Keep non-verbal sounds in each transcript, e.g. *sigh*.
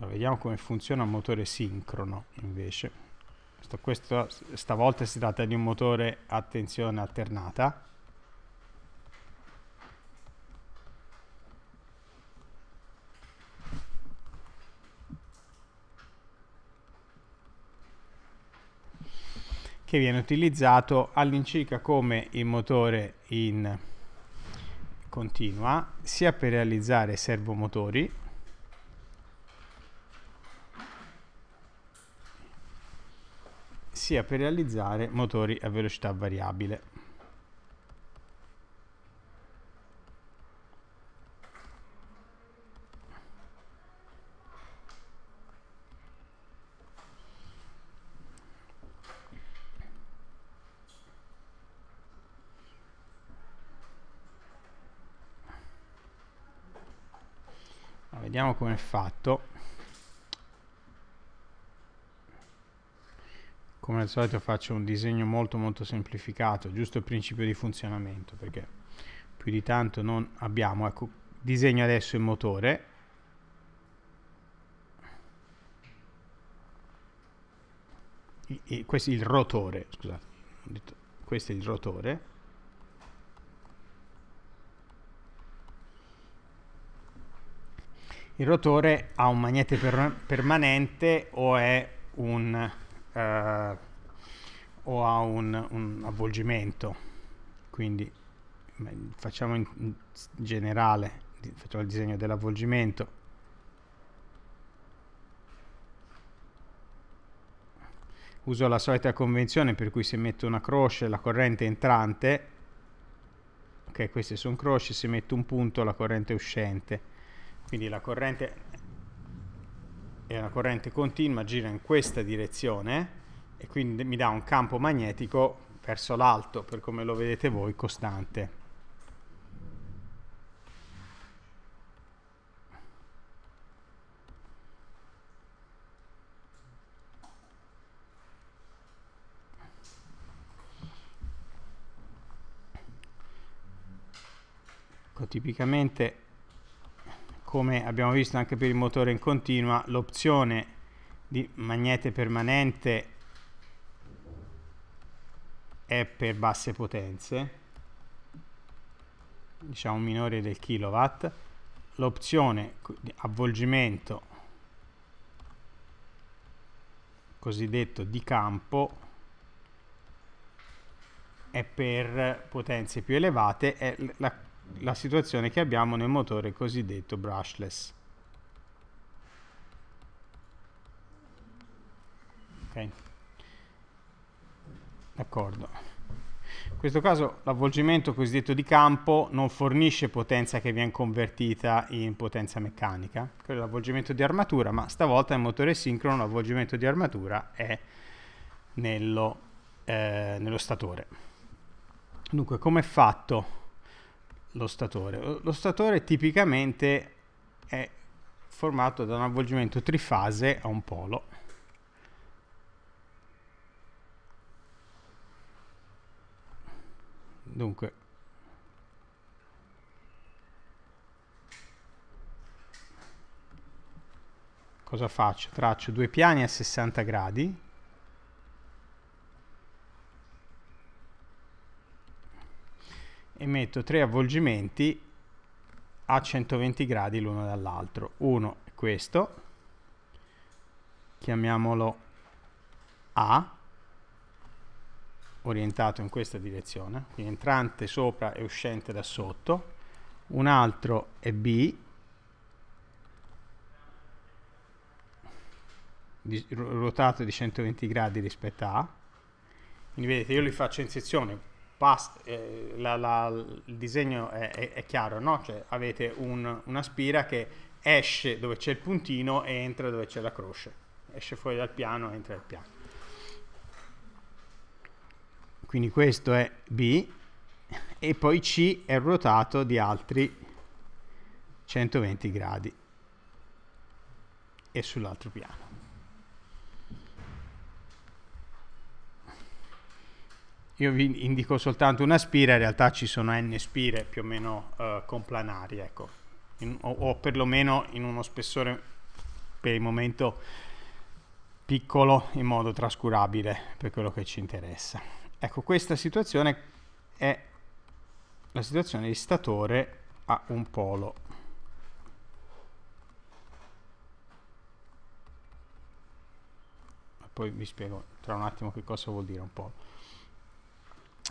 Allora, vediamo come funziona un motore sincrono invece. Questo, questo, stavolta si tratta di un motore a tensione alternata. che viene utilizzato all'incirca come il motore in continua sia per realizzare servomotori sia per realizzare motori a velocità variabile. Vediamo come è fatto. come al solito faccio un disegno molto molto semplificato giusto il principio di funzionamento perché più di tanto non abbiamo ecco disegno adesso il motore I, i, questo è il rotore scusate detto, questo è il rotore il rotore ha un magnete per permanente o è un eh, o a un, un, avvolgimento quindi facciamo in, generale facciamo il disegno dell'avvolgimento uso la solita convenzione per cui se metto una croce la corrente entrante ok queste sono croce se metto un punto la corrente è uscente quindi la corrente e una corrente continua gira in questa direzione e quindi mi dà un campo magnetico verso l'alto, per come lo vedete voi, costante. Ecco, tipicamente come abbiamo visto anche per il motore in continua l'opzione di magnete permanente è per basse potenze diciamo minore del kilowatt l'opzione di avvolgimento cosiddetto di campo è per potenze più elevate è la la situazione che abbiamo nel motore cosiddetto brushless. Okay. D'accordo. In questo caso l'avvolgimento cosiddetto di campo non fornisce potenza che viene convertita in potenza meccanica, quello è l'avvolgimento di armatura, ma stavolta nel motore sincrono l'avvolgimento di armatura è nello, eh, nello statore. Dunque, come è fatto? lo statore? Lo statore tipicamente è formato da un avvolgimento trifase a un polo. Dunque, cosa faccio? Traccio due piani a 60 gradi e metto tre avvolgimenti a 120 gradi l'uno dall'altro. Uno è questo, chiamiamolo A, orientato in questa direzione, quindi entrante sopra e uscente da sotto. Un altro è B, di, ruotato di 120 gradi rispetto a A. Quindi vedete, io li faccio in sezione Past, eh, la, la, il disegno è, è, è chiaro, no? cioè, avete un, una spira che esce dove c'è il puntino e entra dove c'è la croce, esce fuori dal piano e entra dal piano. Quindi questo è B e poi C è ruotato di altri 120 gradi e sull'altro piano. Io vi indico soltanto una spira, in realtà ci sono n spire più o meno eh, complanari, ecco. in, o, o perlomeno in uno spessore per il momento piccolo in modo trascurabile per quello che ci interessa. Ecco, questa situazione è la situazione di statore a un polo. Poi vi spiego tra un attimo che cosa vuol dire un polo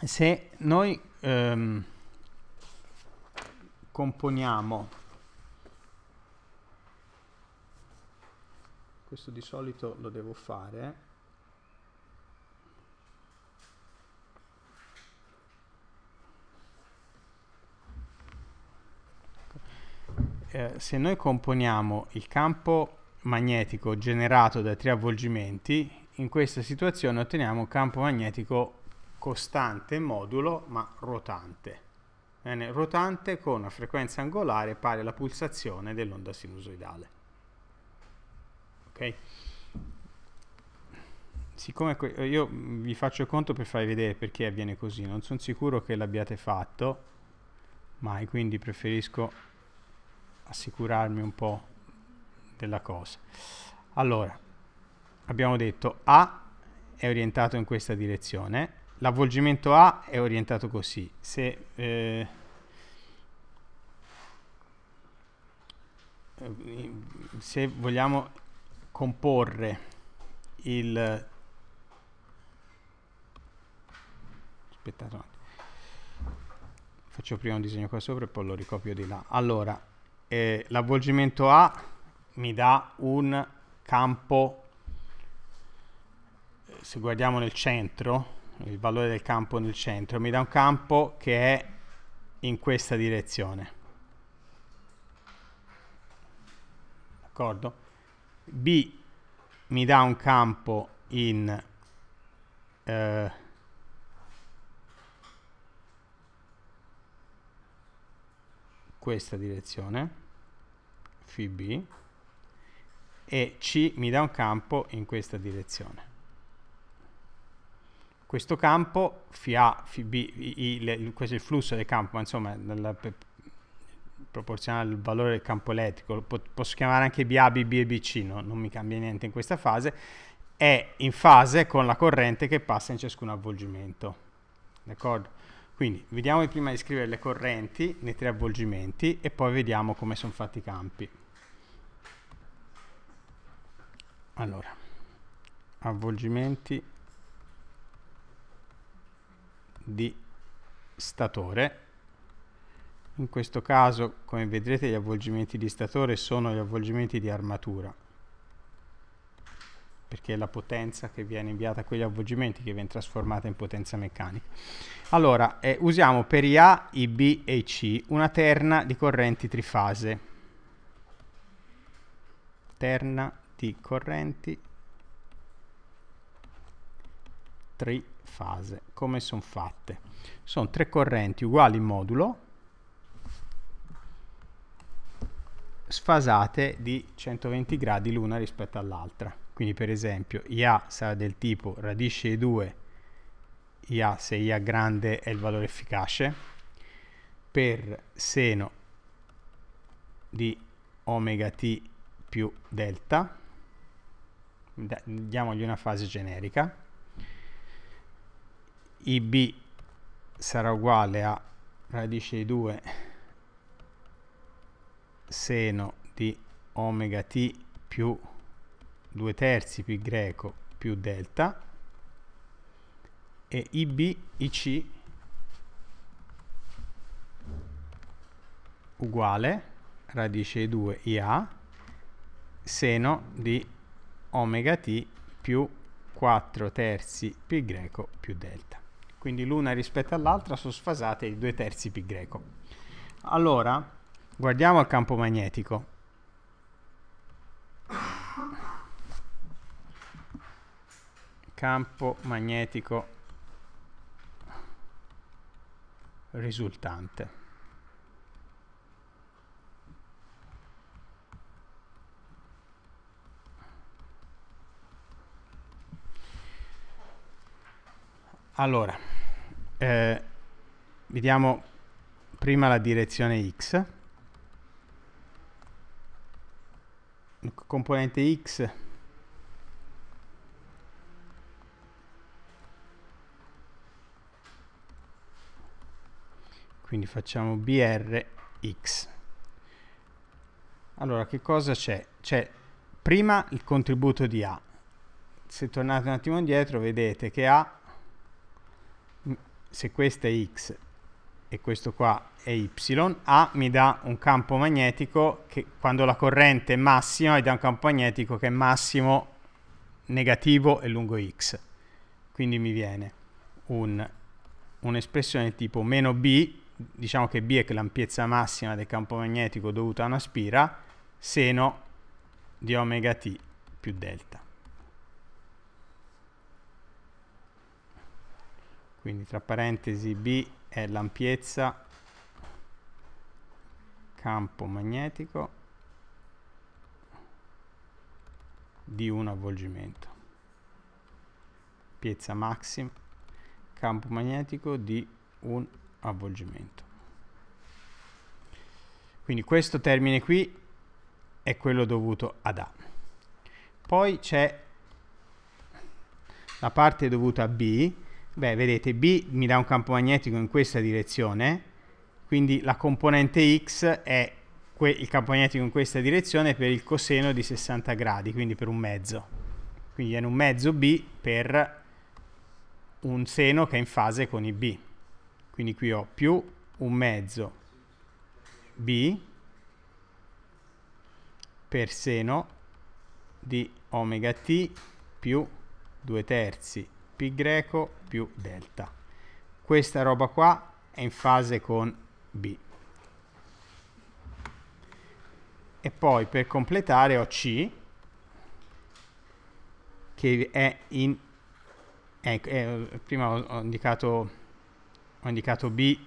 se noi ehm, componiamo questo di solito lo devo fare eh, se noi componiamo il campo magnetico generato da tre avvolgimenti in questa situazione otteniamo un campo magnetico costante modulo ma rotante. Bene, rotante con una frequenza angolare pari alla pulsazione dell'onda sinusoidale. Ok? Siccome eh, io vi faccio conto per farvi vedere perché avviene così, non sono sicuro che l'abbiate fatto mai, quindi preferisco assicurarmi un po' della cosa. Allora, abbiamo detto A è orientato in questa direzione, l'avvolgimento A è orientato così. Se, eh, se vogliamo comporre il aspettate un attimo faccio prima un disegno qua sopra e poi lo ricopio di là allora eh, l'avvolgimento A mi dà un campo eh, se guardiamo nel centro il valore del campo nel centro, mi dà un campo che è in questa direzione. D'accordo? B mi dà un campo in... Eh, questa direzione, FB, e C mi dà un campo in questa direzione questo campo, phi A, phi B, i, le, questo è il flusso del campo, ma insomma nella, proporzionale al valore del campo elettrico, po posso chiamare anche BA, BB e BC, no? non mi cambia niente in questa fase, è in fase con la corrente che passa in ciascun avvolgimento. D'accordo? Quindi vediamo prima di scrivere le correnti nei tre avvolgimenti e poi vediamo come sono fatti i campi. Allora, avvolgimenti di statore. In questo caso, come vedrete, gli avvolgimenti di statore sono gli avvolgimenti di armatura, perché è la potenza che viene inviata a quegli avvolgimenti che viene trasformata in potenza meccanica. Allora, eh, usiamo per i A, i B e i C una terna di correnti trifase. Terna di correnti trifase come sono fatte. Sono tre correnti uguali in modulo, sfasate di 120 gradi l'una rispetto all'altra. Quindi per esempio IA sarà del tipo radice 2, IA se IA grande è il valore efficace, per seno di omega t più delta, diamogli una fase generica, ib sarà uguale a radice di 2 seno di omega t più 2 terzi pi greco più delta e ib ic uguale radice di 2 ia seno di omega t più 4 terzi pi greco più delta quindi l'una rispetto all'altra sono sfasate di due terzi π greco. Allora, guardiamo il campo magnetico. Campo magnetico risultante. Allora, eh, vediamo prima la direzione x il componente x quindi facciamo brx allora che cosa c'è? c'è prima il contributo di A se tornate un attimo indietro vedete che A se questo è X e questo qua è Y, A mi dà un campo magnetico che quando la corrente è massima mi dà un campo magnetico che è massimo negativo e lungo X. Quindi mi viene un'espressione un tipo meno B, diciamo che B è l'ampiezza massima del campo magnetico dovuta a una spira, seno di omega t più delta. quindi tra parentesi B è l'ampiezza campo magnetico di un avvolgimento ampiezza maxim campo magnetico di un avvolgimento quindi questo termine qui è quello dovuto ad A poi c'è la parte dovuta a B Beh, vedete, B mi dà un campo magnetico in questa direzione, quindi la componente X è il campo magnetico in questa direzione per il coseno di 60 gradi, quindi per un mezzo. Quindi è un mezzo B per un seno che è in fase con i B. Quindi qui ho più un mezzo B per seno di omega t più 2 terzi pi greco più delta. Questa roba qua è in fase con B. E poi per completare ho C, che è in... Ecco, eh, prima ho, ho, indicato, ho indicato B,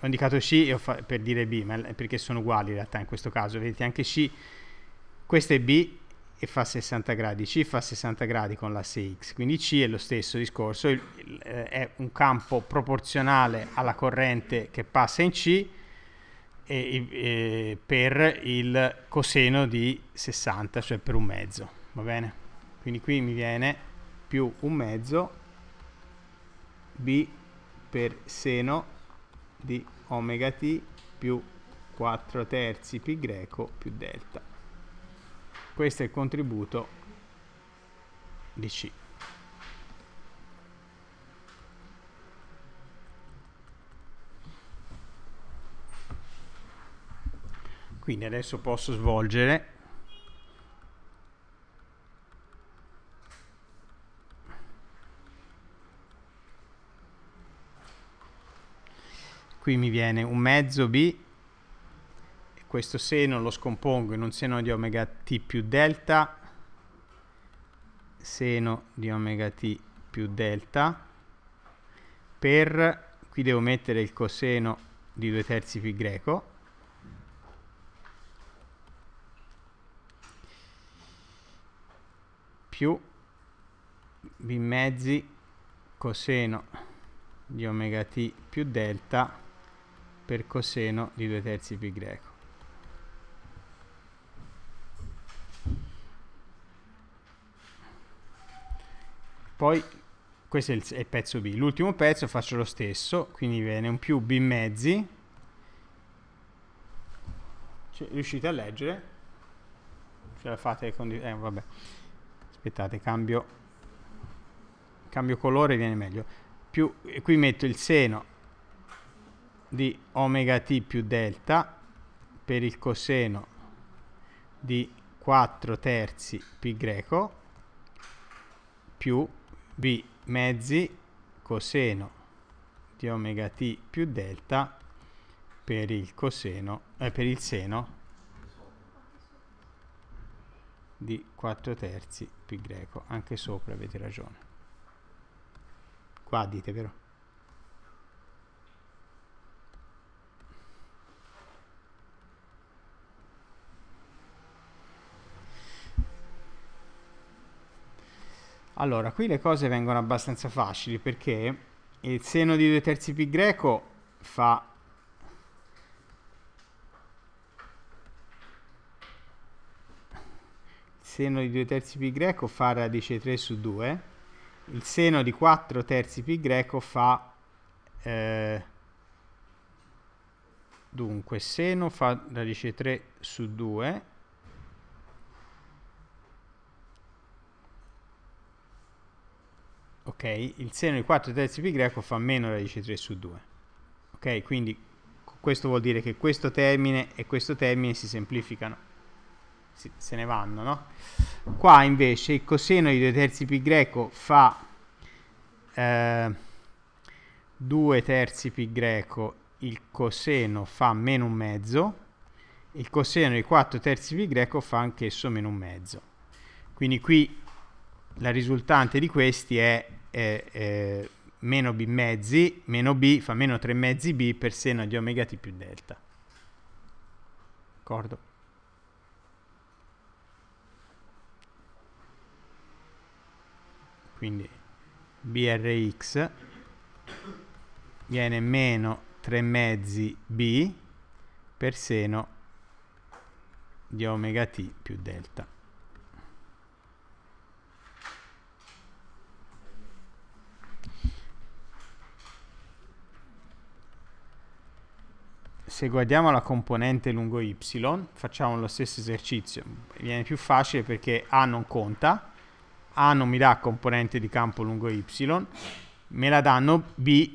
ho indicato C per dire B, ma perché sono uguali in realtà in questo caso. Vedete anche C, questo è B, e fa 60 gradi, C fa 60 gradi con l'asse X, quindi C è lo stesso discorso, il, il, eh, è un campo proporzionale alla corrente che passa in C e, e, per il coseno di 60, cioè per un mezzo, va bene? Quindi qui mi viene più un mezzo B per seno di omega t più 4 terzi pi greco più delta questo è il contributo di C. Quindi adesso posso svolgere qui mi viene un mezzo B questo seno lo scompongo in un seno di omega t più delta, seno di omega t più delta, per, qui devo mettere il coseno di 2 terzi pi greco, più b mezzi coseno di omega t più delta per coseno di 2 terzi pi greco. Poi questo è il, è il, pezzo B. L'ultimo pezzo faccio lo stesso, quindi viene un più B mezzi. Cioè, riuscite a leggere? Ce la fate con... Eh, vabbè. Aspettate, cambio, cambio colore, viene meglio. Più, qui metto il seno di omega t più delta per il coseno di 4 terzi pi greco più b mezzi coseno di omega t più delta per il coseno eh, per il seno di 4 terzi pi greco anche sopra avete ragione qua dite vero? Allora, qui le cose vengono abbastanza facili perché il seno di 2 terzi pi greco fa il seno di 2 terzi pi greco fa radice 3 su 2 il seno di 4 terzi pi greco fa eh, dunque seno fa radice 3 su 2 ok? Il seno di 4 terzi pi greco fa meno radice 3 su 2, ok? Quindi questo vuol dire che questo termine e questo termine si semplificano, si, se ne vanno, no? Qua invece il coseno di 2 terzi pi greco fa eh, 2 terzi pi greco, il coseno fa meno un mezzo, il coseno di 4 terzi pi greco fa anch'esso meno un mezzo. Quindi qui la risultante di questi è è, è meno b mezzi, meno b fa meno 3 mezzi b per seno di omega t più delta. D'accordo? Quindi brx viene meno 3 mezzi b per seno di omega t più delta. se guardiamo la componente lungo y, facciamo lo stesso esercizio. Viene più facile perché A non conta, A non mi dà componente di campo lungo y, me la danno B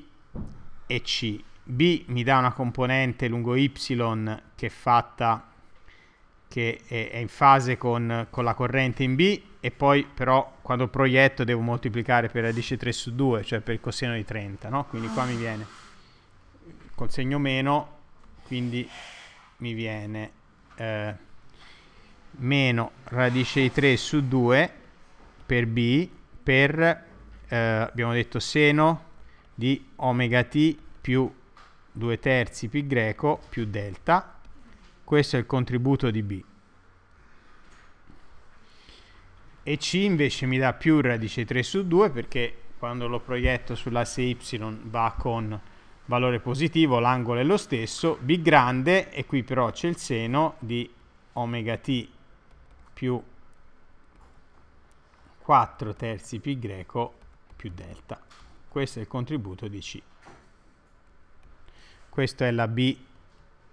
e C. B mi dà una componente lungo y che è fatta che è, è in fase con, con, la corrente in B e poi però quando proietto devo moltiplicare per radice 3 su 2, cioè per il coseno di 30, no? Quindi qua mi viene col segno meno quindi mi viene eh, meno radice di 3 su 2 per b per eh, abbiamo detto seno di omega t più 2 terzi pi greco più delta questo è il contributo di b e c invece mi dà più radice 3 su 2 perché quando lo proietto sull'asse y va con valore positivo, l'angolo è lo stesso, B grande, e qui però c'è il seno di omega t più 4 terzi pi greco più delta. Questo è il contributo di C. Questa è la B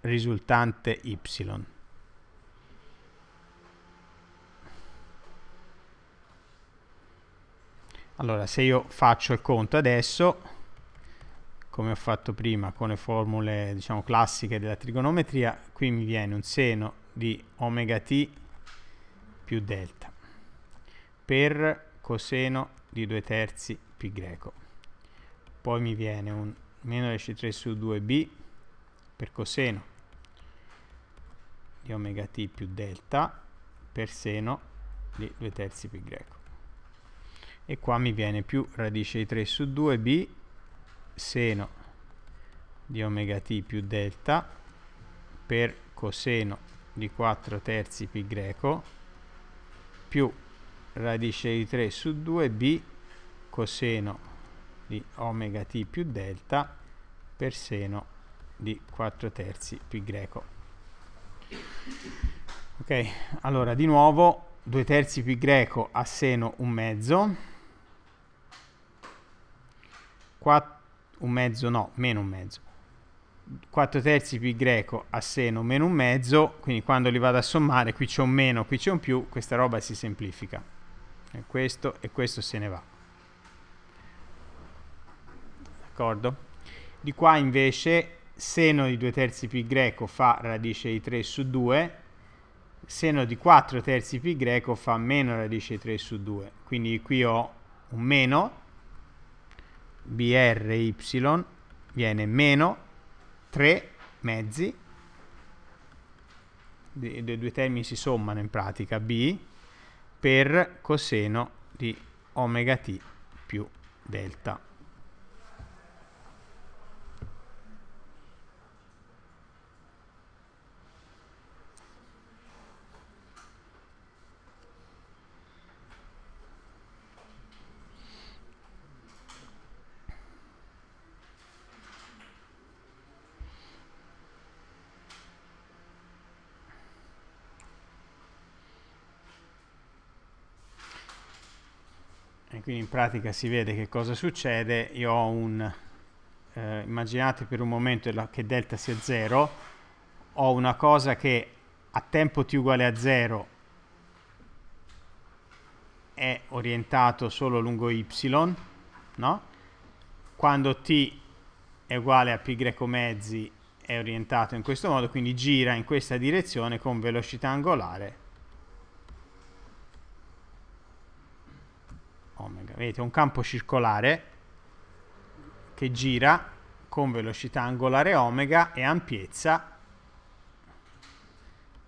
risultante Y. Allora, se io faccio il conto adesso, come ho fatto prima con le formule diciamo classiche della trigonometria, qui mi viene un seno di omega t più delta per coseno di 2 terzi π greco. Poi mi viene un meno rc3 su 2b per coseno di omega t più delta per seno di 2 terzi π greco. E qua mi viene più radice di 3 su 2b seno di omega t più delta per coseno di 4 terzi pi greco più radice di 3 su 2b coseno di omega t più delta per seno di 4 terzi pi greco. Ok, allora di nuovo 2 terzi pi greco a seno un mezzo, 4 un mezzo no, meno un mezzo. 4 terzi pi greco a seno meno un mezzo, quindi quando li vado a sommare qui c'è un meno, qui c'è un più, questa roba si semplifica. E questo e questo se ne va. D'accordo? Di qua invece seno di 2 terzi pi greco fa radice di 3 su 2, seno di 4 terzi pi greco fa meno radice di 3 su 2, quindi qui ho un meno bry viene meno 3 mezzi i due termini si sommano in pratica b per coseno di omega t più delta quindi in pratica si vede che cosa succede, io ho un, eh, immaginate per un momento che delta sia 0, ho una cosa che a tempo t uguale a 0 è orientato solo lungo y, no? quando t è uguale a π mezzi è orientato in questo modo, quindi gira in questa direzione con velocità angolare omega. Vedete, un campo circolare che gira con velocità angolare omega e ampiezza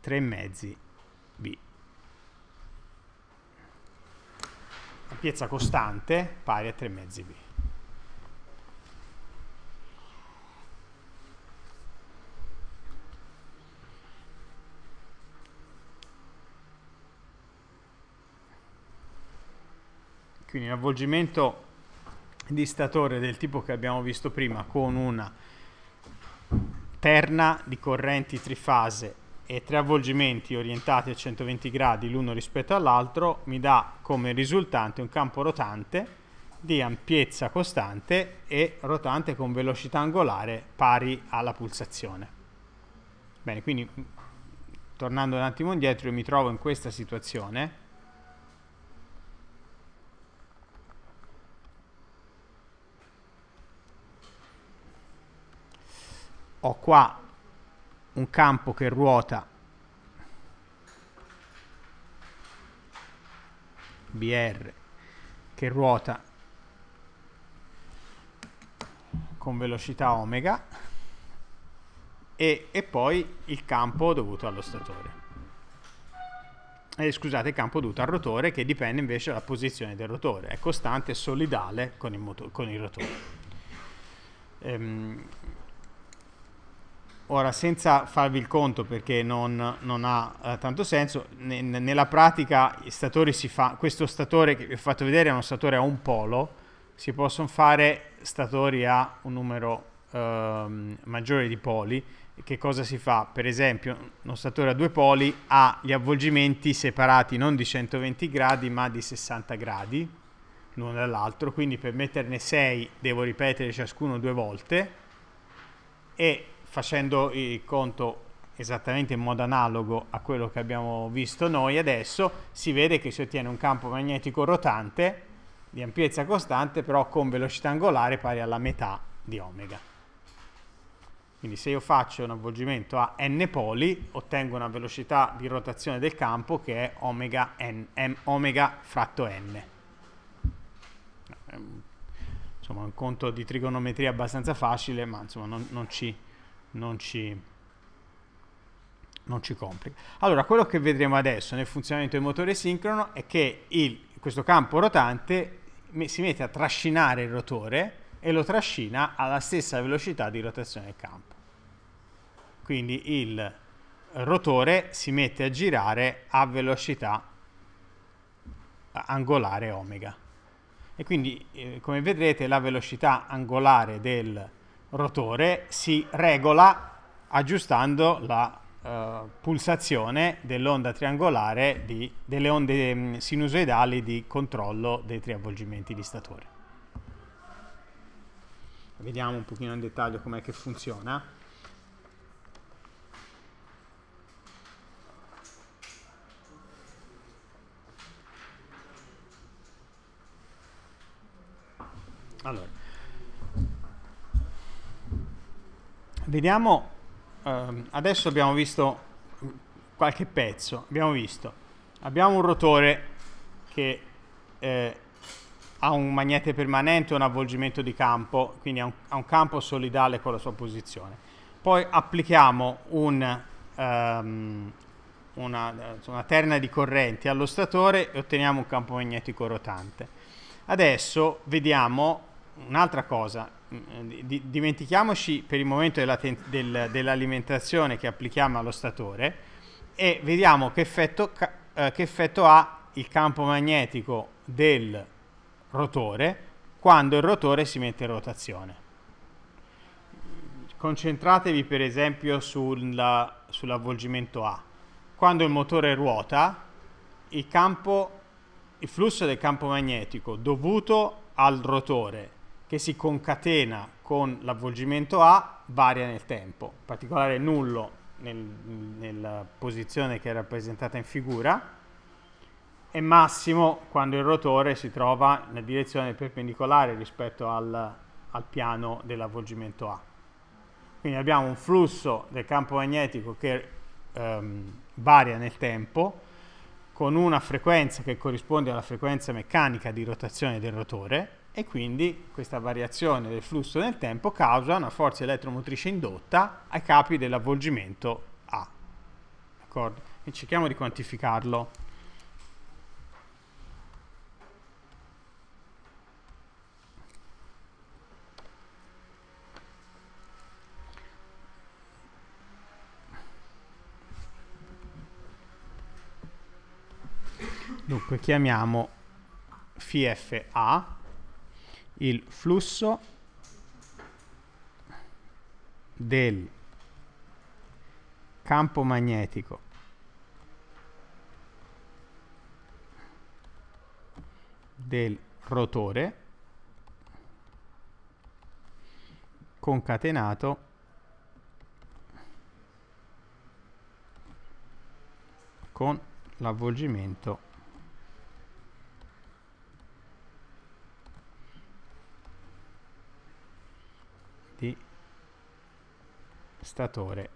3 mezzi b. Ampiezza costante pari a 3 mezzi b. Quindi l'avvolgimento di statore del tipo che abbiamo visto prima con una terna di correnti trifase e tre avvolgimenti orientati a 120 gradi l'uno rispetto all'altro mi dà come risultante un campo rotante di ampiezza costante e rotante con velocità angolare pari alla pulsazione. Bene, quindi tornando un attimo indietro mi trovo in questa situazione ho qua un campo che ruota BR che ruota con velocità omega e, e poi il campo dovuto allo statore eh, scusate il campo dovuto al rotore che dipende invece dalla posizione del rotore è costante solidale con il, con il rotore ehm, Ora, senza farvi il conto, perché non, non ha eh, tanto senso, ne, nella pratica fa, questo statore che vi ho fatto vedere è uno statore a un polo, si possono fare statori a un numero eh, maggiore di poli. Che cosa si fa? Per esempio, uno statore a due poli ha gli avvolgimenti separati non di 120 gradi, ma di 60 gradi l'uno dall'altro, quindi per metterne 6 devo ripetere ciascuno due volte e facendo il conto esattamente in modo analogo a quello che abbiamo visto noi adesso, si vede che si ottiene un campo magnetico rotante di ampiezza costante, però con velocità angolare pari alla metà di omega. Quindi se io faccio un avvolgimento a n poli, ottengo una velocità di rotazione del campo che è omega, n, m, omega fratto n. Insomma, un conto di trigonometria abbastanza facile, ma insomma non, non ci non ci, non ci complica. Allora, quello che vedremo adesso nel funzionamento del motore sincrono è che il, questo campo rotante si mette a trascinare il rotore e lo trascina alla stessa velocità di rotazione del campo. Quindi il rotore si mette a girare a velocità angolare omega. E quindi, eh, come vedrete, la velocità angolare del rotore rotore si regola aggiustando la eh, pulsazione dell'onda triangolare di, delle onde mm, sinusoidali di controllo dei triavvolgimenti di statore. Vediamo un pochino in dettaglio com'è che funziona. Allora, Vediamo, ehm, adesso abbiamo visto qualche pezzo, abbiamo visto, abbiamo un rotore che eh, ha un magnete permanente, un avvolgimento di campo, quindi ha un, ha un campo solidale con la sua posizione. Poi applichiamo un, um, una, una, terna di correnti allo statore e otteniamo un campo magnetico rotante. Adesso vediamo un'altra cosa Mm, eh, di, dimentichiamoci per il momento della, del, dell'alimentazione che applichiamo allo statore e vediamo che effetto, eh, che effetto ha il campo magnetico del rotore quando il rotore si mette in rotazione. Concentratevi per esempio sulla, sull'avvolgimento A. Quando il motore ruota, il, campo, il flusso del campo magnetico dovuto al rotore che si concatena con l'avvolgimento A varia nel tempo, in particolare nullo nel, nella posizione che è rappresentata in figura e massimo quando il rotore si trova nella direzione perpendicolare rispetto al, al piano dell'avvolgimento A. Quindi abbiamo un flusso del campo magnetico che ehm, varia nel tempo con una frequenza che corrisponde alla frequenza meccanica di rotazione del rotore e quindi questa variazione del flusso nel tempo causa una forza elettromotrice indotta ai capi dell'avvolgimento A. D'accordo? E cerchiamo di quantificarlo. Dunque chiamiamo FA il flusso del campo magnetico del rotore concatenato con l'avvolgimento statore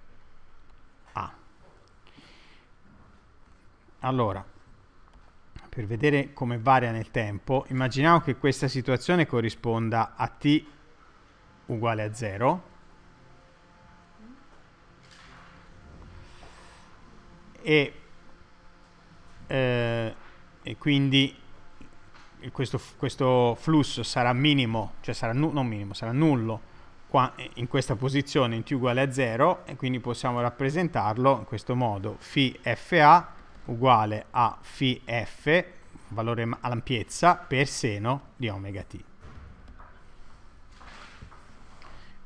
A. Allora, per vedere come varia nel tempo, immaginiamo che questa situazione corrisponda a t uguale a 0 e, eh, e quindi questo, questo, flusso sarà minimo, cioè sarà, non minimo, sarà nullo qua eh, in questa posizione in t uguale a 0 e quindi possiamo rappresentarlo in questo modo phi fa uguale a phi f valore all'ampiezza per seno di omega t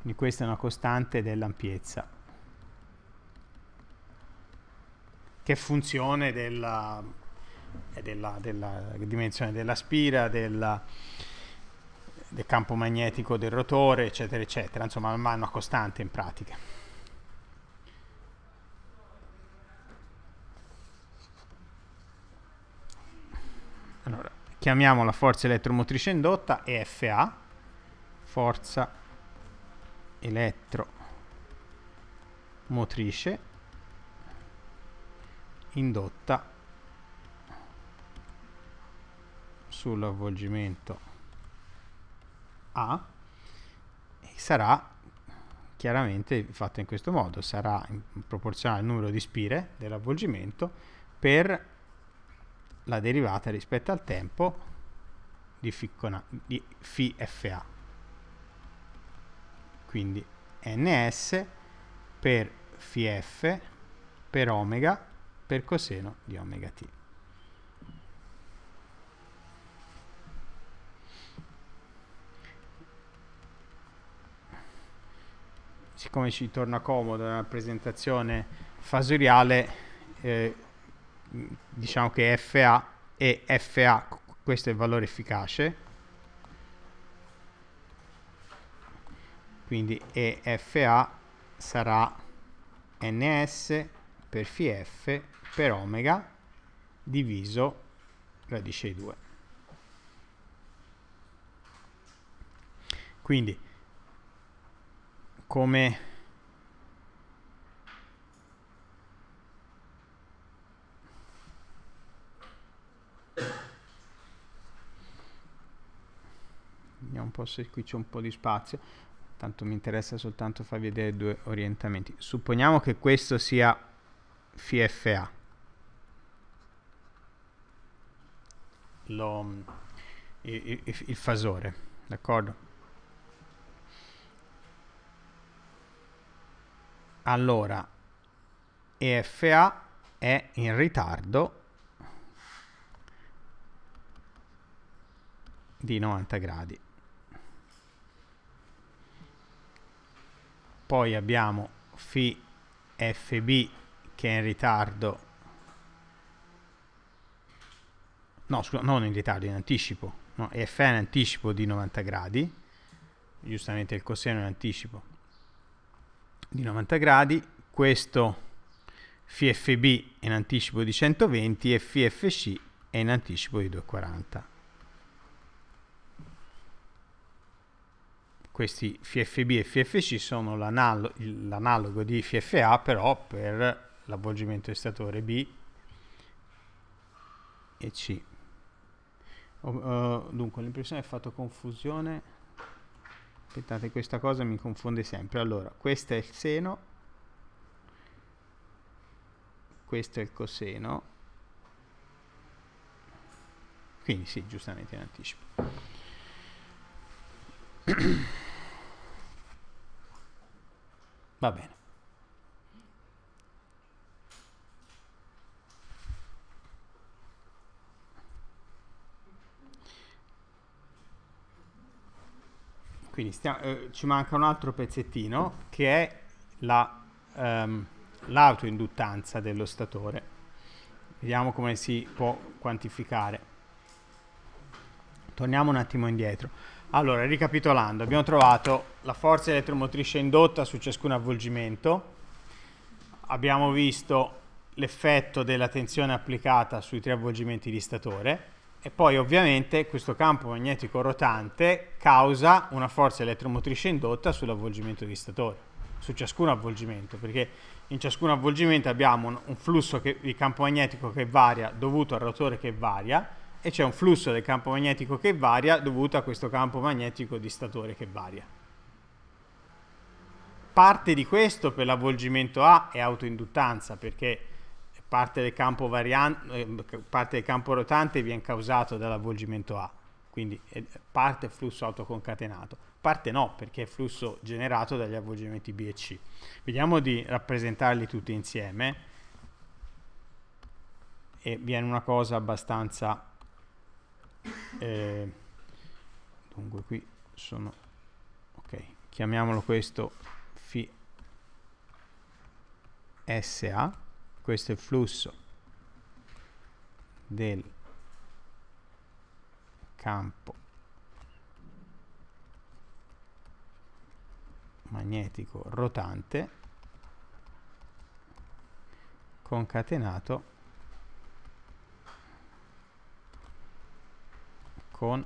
quindi questa è una costante dell'ampiezza che è funzione della, eh, della, della dimensione della spira della del campo magnetico del rotore, eccetera, eccetera, insomma man una costante in pratica. Allora, chiamiamo la forza elettromotrice indotta EFA, forza elettromotrice indotta sull'avvolgimento a e sarà chiaramente fatto in questo modo, sarà in proporzionale al numero di spire dell'avvolgimento per la derivata rispetto al tempo di, ficcona, di FA. Quindi ns per φf per omega per coseno di omega t. siccome ci torna comodo nella presentazione fasoriale, eh, diciamo che FA e FA, questo è il valore efficace, quindi EFA sarà NS per FIF per omega diviso radice 2. Quindi come vediamo un po' se qui c'è un po' di spazio tanto mi interessa soltanto farvi vedere due orientamenti supponiamo che questo sia FFA Lo, il, il, il fasore d'accordo allora EFA è in ritardo di 90 gradi. Poi abbiamo FB che è in ritardo, no scusa, non in ritardo, in anticipo, no, F è in anticipo di 90 gradi, giustamente il coseno è in anticipo, di 90 gradi, questo FFB è in anticipo di 120 e FFC è in anticipo di 240. Questi FFB e FFC sono l'analogo di FFA però per l'avvolgimento estatore B e C. Eh, dunque l'impressione è fatto confusione aspettate questa cosa mi confonde sempre allora questo è il seno questo è il coseno quindi sì giustamente in anticipo *clears throat* va bene Quindi stia, eh, ci manca un altro pezzettino che è l'autoinduttanza la, ehm, dello statore. Vediamo come si può quantificare. Torniamo un attimo indietro. Allora, ricapitolando, abbiamo trovato la forza elettromotrice indotta su ciascun avvolgimento, abbiamo visto l'effetto della tensione applicata sui tre avvolgimenti di statore, e poi ovviamente questo campo magnetico rotante causa una forza elettromotrice indotta sull'avvolgimento di statore, su ciascun avvolgimento, perché in ciascun avvolgimento abbiamo un, un flusso che, di campo magnetico che varia dovuto al rotore che varia e c'è un flusso del campo magnetico che varia dovuto a questo campo magnetico di statore che varia. Parte di questo per l'avvolgimento A è autoinduttanza perché parte del campo, variante, eh, parte del campo rotante viene causato dall'avvolgimento A, quindi eh, parte flusso autoconcatenato, parte no perché è flusso generato dagli avvolgimenti B e C. Vediamo di rappresentarli tutti insieme e viene una cosa abbastanza... Eh, dunque qui sono... ok, chiamiamolo questo φ SA questo è il flusso del campo magnetico rotante concatenato con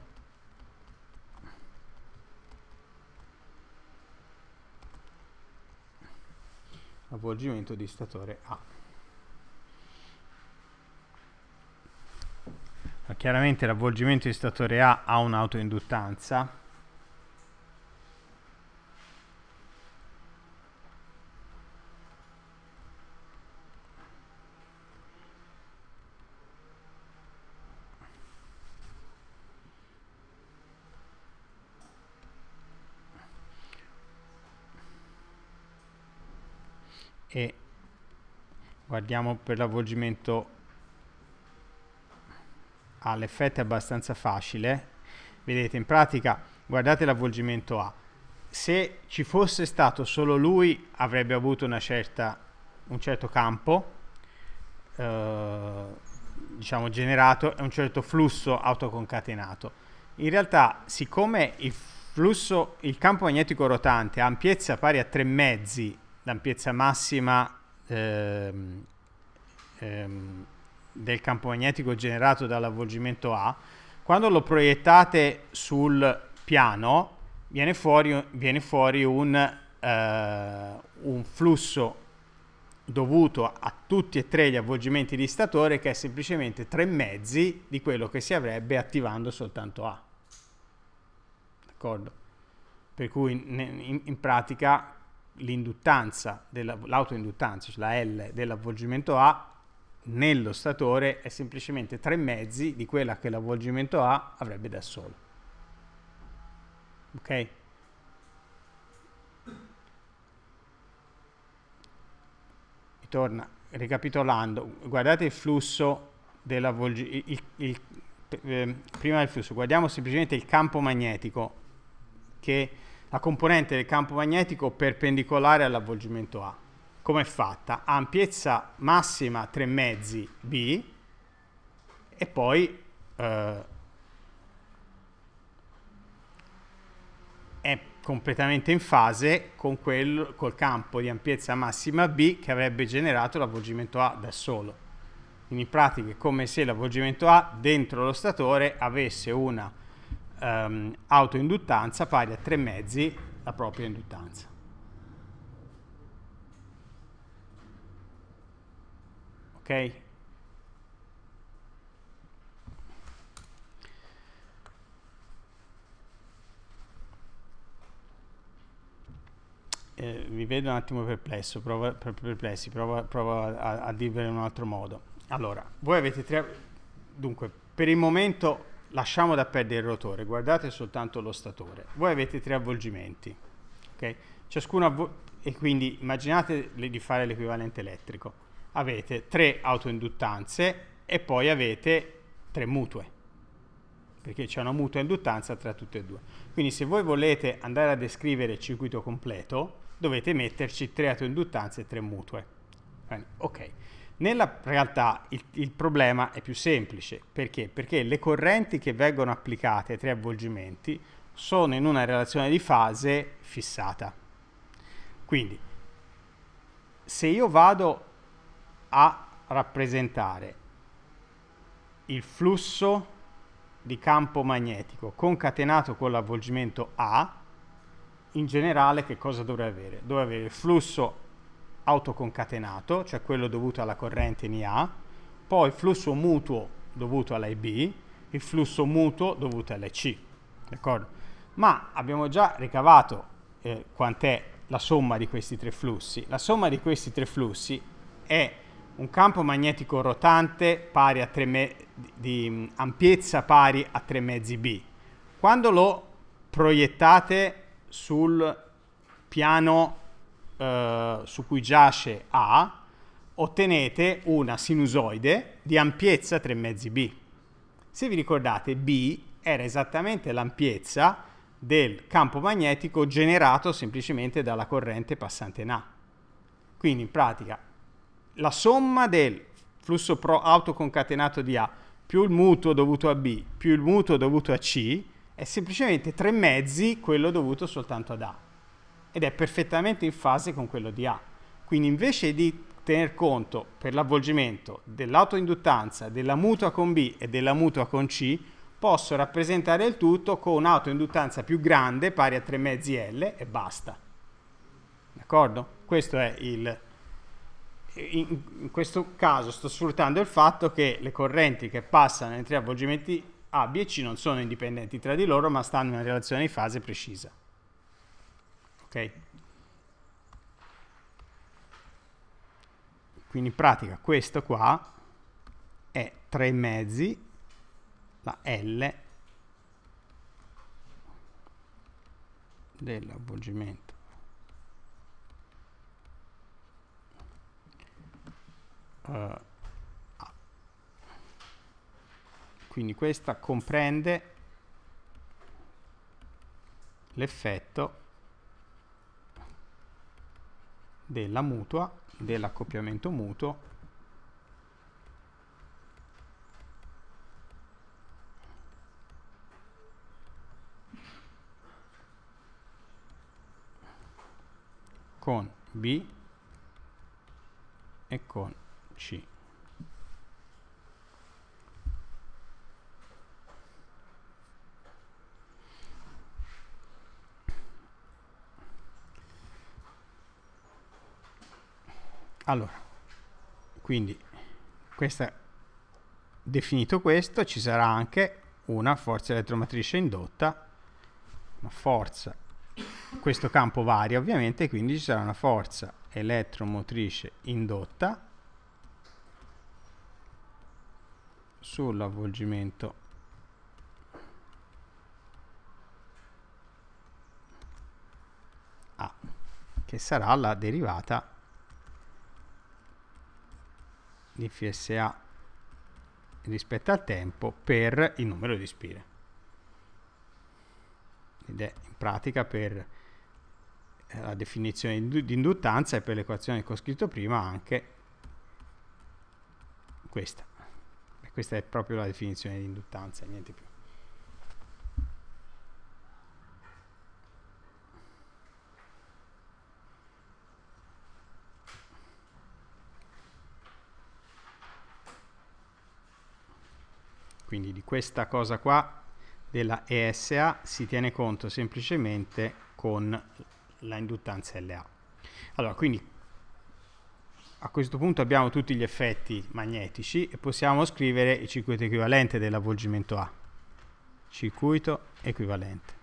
avvolgimento di statore A. chiaramente l'avvolgimento di statore A ha un'autoinduttanza e guardiamo per l'avvolgimento all'effetto è abbastanza facile, vedete in pratica guardate l'avvolgimento A, se ci fosse stato solo lui avrebbe avuto certa, un certo campo eh, diciamo generato e un certo flusso autoconcatenato. In realtà siccome il flusso, il campo magnetico rotante ha ampiezza pari a tre mezzi l'ampiezza massima ehm, ehm, del campo magnetico generato dall'avvolgimento A, quando lo proiettate sul piano viene fuori, viene fuori un, eh, un flusso dovuto a tutti e tre gli avvolgimenti di statore che è semplicemente tre mezzi di quello che si avrebbe attivando soltanto A. D'accordo? Per cui in, in, in pratica l'induttanza, l'autoinduttanza, cioè la L dell'avvolgimento A nello statore è semplicemente tre mezzi di quella che l'avvolgimento A avrebbe da solo. Ok? Ritorna, ricapitolando, guardate il flusso dell'avvolgimento, eh, prima del flusso, guardiamo semplicemente il campo magnetico, che la componente del campo magnetico perpendicolare all'avvolgimento A come è fatta? Ampiezza massima 3 mezzi B e poi eh, è completamente in fase con quel, col campo di ampiezza massima B che avrebbe generato l'avvolgimento A da solo. Quindi in pratica è come se l'avvolgimento A dentro lo statore avesse una um, autoinduttanza pari a 3 mezzi la propria induttanza. ok? Eh, vi vedo un attimo perplesso, prova, per, perplessi, provo, a, a dirvelo in un altro modo. Allora, voi avete tre... Dunque, per il momento lasciamo da perdere il rotore, guardate soltanto lo statore. Voi avete tre avvolgimenti, ok? Ciascuno avvo e quindi immaginate di fare l'equivalente elettrico avete tre autoinduttanze e poi avete tre mutue, perché c'è una mutua induttanza tra tutte e due. Quindi se voi volete andare a descrivere il circuito completo, dovete metterci tre autoinduttanze e tre mutue. Quindi, ok. Nella realtà il, il, problema è più semplice, perché? Perché le correnti che vengono applicate ai tre avvolgimenti sono in una relazione di fase fissata. Quindi, se io vado a rappresentare il flusso di campo magnetico concatenato con l'avvolgimento A, in generale che cosa dovrei avere? Dovrei avere il flusso autoconcatenato, cioè quello dovuto alla corrente in IA, poi il flusso mutuo dovuto alla IB, il flusso mutuo dovuto alla C, d'accordo? Ma abbiamo già ricavato eh, quant'è la somma di questi tre flussi. La somma di questi tre flussi è un campo magnetico rotante di ampiezza pari a 3 mezzi B. Quando lo proiettate sul piano eh, su cui giace A, ottenete una sinusoide di ampiezza 3 mezzi B. Se vi ricordate, B era esattamente l'ampiezza del campo magnetico generato semplicemente dalla corrente passante in A. Quindi in pratica la somma del flusso pro autoconcatenato di A più il mutuo dovuto a B più il mutuo dovuto a C è semplicemente tre mezzi quello dovuto soltanto ad A ed è perfettamente in fase con quello di A. Quindi invece di tener conto per l'avvolgimento dell'autoinduttanza della mutua con B e della mutua con C posso rappresentare il tutto con un'autoinduttanza più grande pari a 3 mezzi L e basta. D'accordo? Questo è il in, in questo caso sto sfruttando il fatto che le correnti che passano nei tre avvolgimenti A, B e C non sono indipendenti tra di loro, ma stanno in una relazione di fase precisa. Ok? Quindi in pratica questo qua è 3 mezzi, la L dell'avvolgimento uh, quindi questa comprende l'effetto della mutua dell'accoppiamento mutuo con B e con c. Allora, quindi questa, definito questo, ci sarà anche una forza elettromatrice indotta, una forza, questo campo varia ovviamente, quindi ci sarà una forza elettromotrice indotta sull'avvolgimento A ah, che sarà la derivata di FSA rispetto al tempo per il numero di spire ed è in pratica per eh, la definizione di induttanza e per l'equazione che ho scritto prima anche questa questa è proprio la definizione di induttanza, niente più. Quindi di questa cosa qua della ESA si tiene conto semplicemente con la induttanza LA. Allora, quindi a questo punto abbiamo tutti gli effetti magnetici e possiamo scrivere il circuito equivalente dell'avvolgimento A. Circuito equivalente.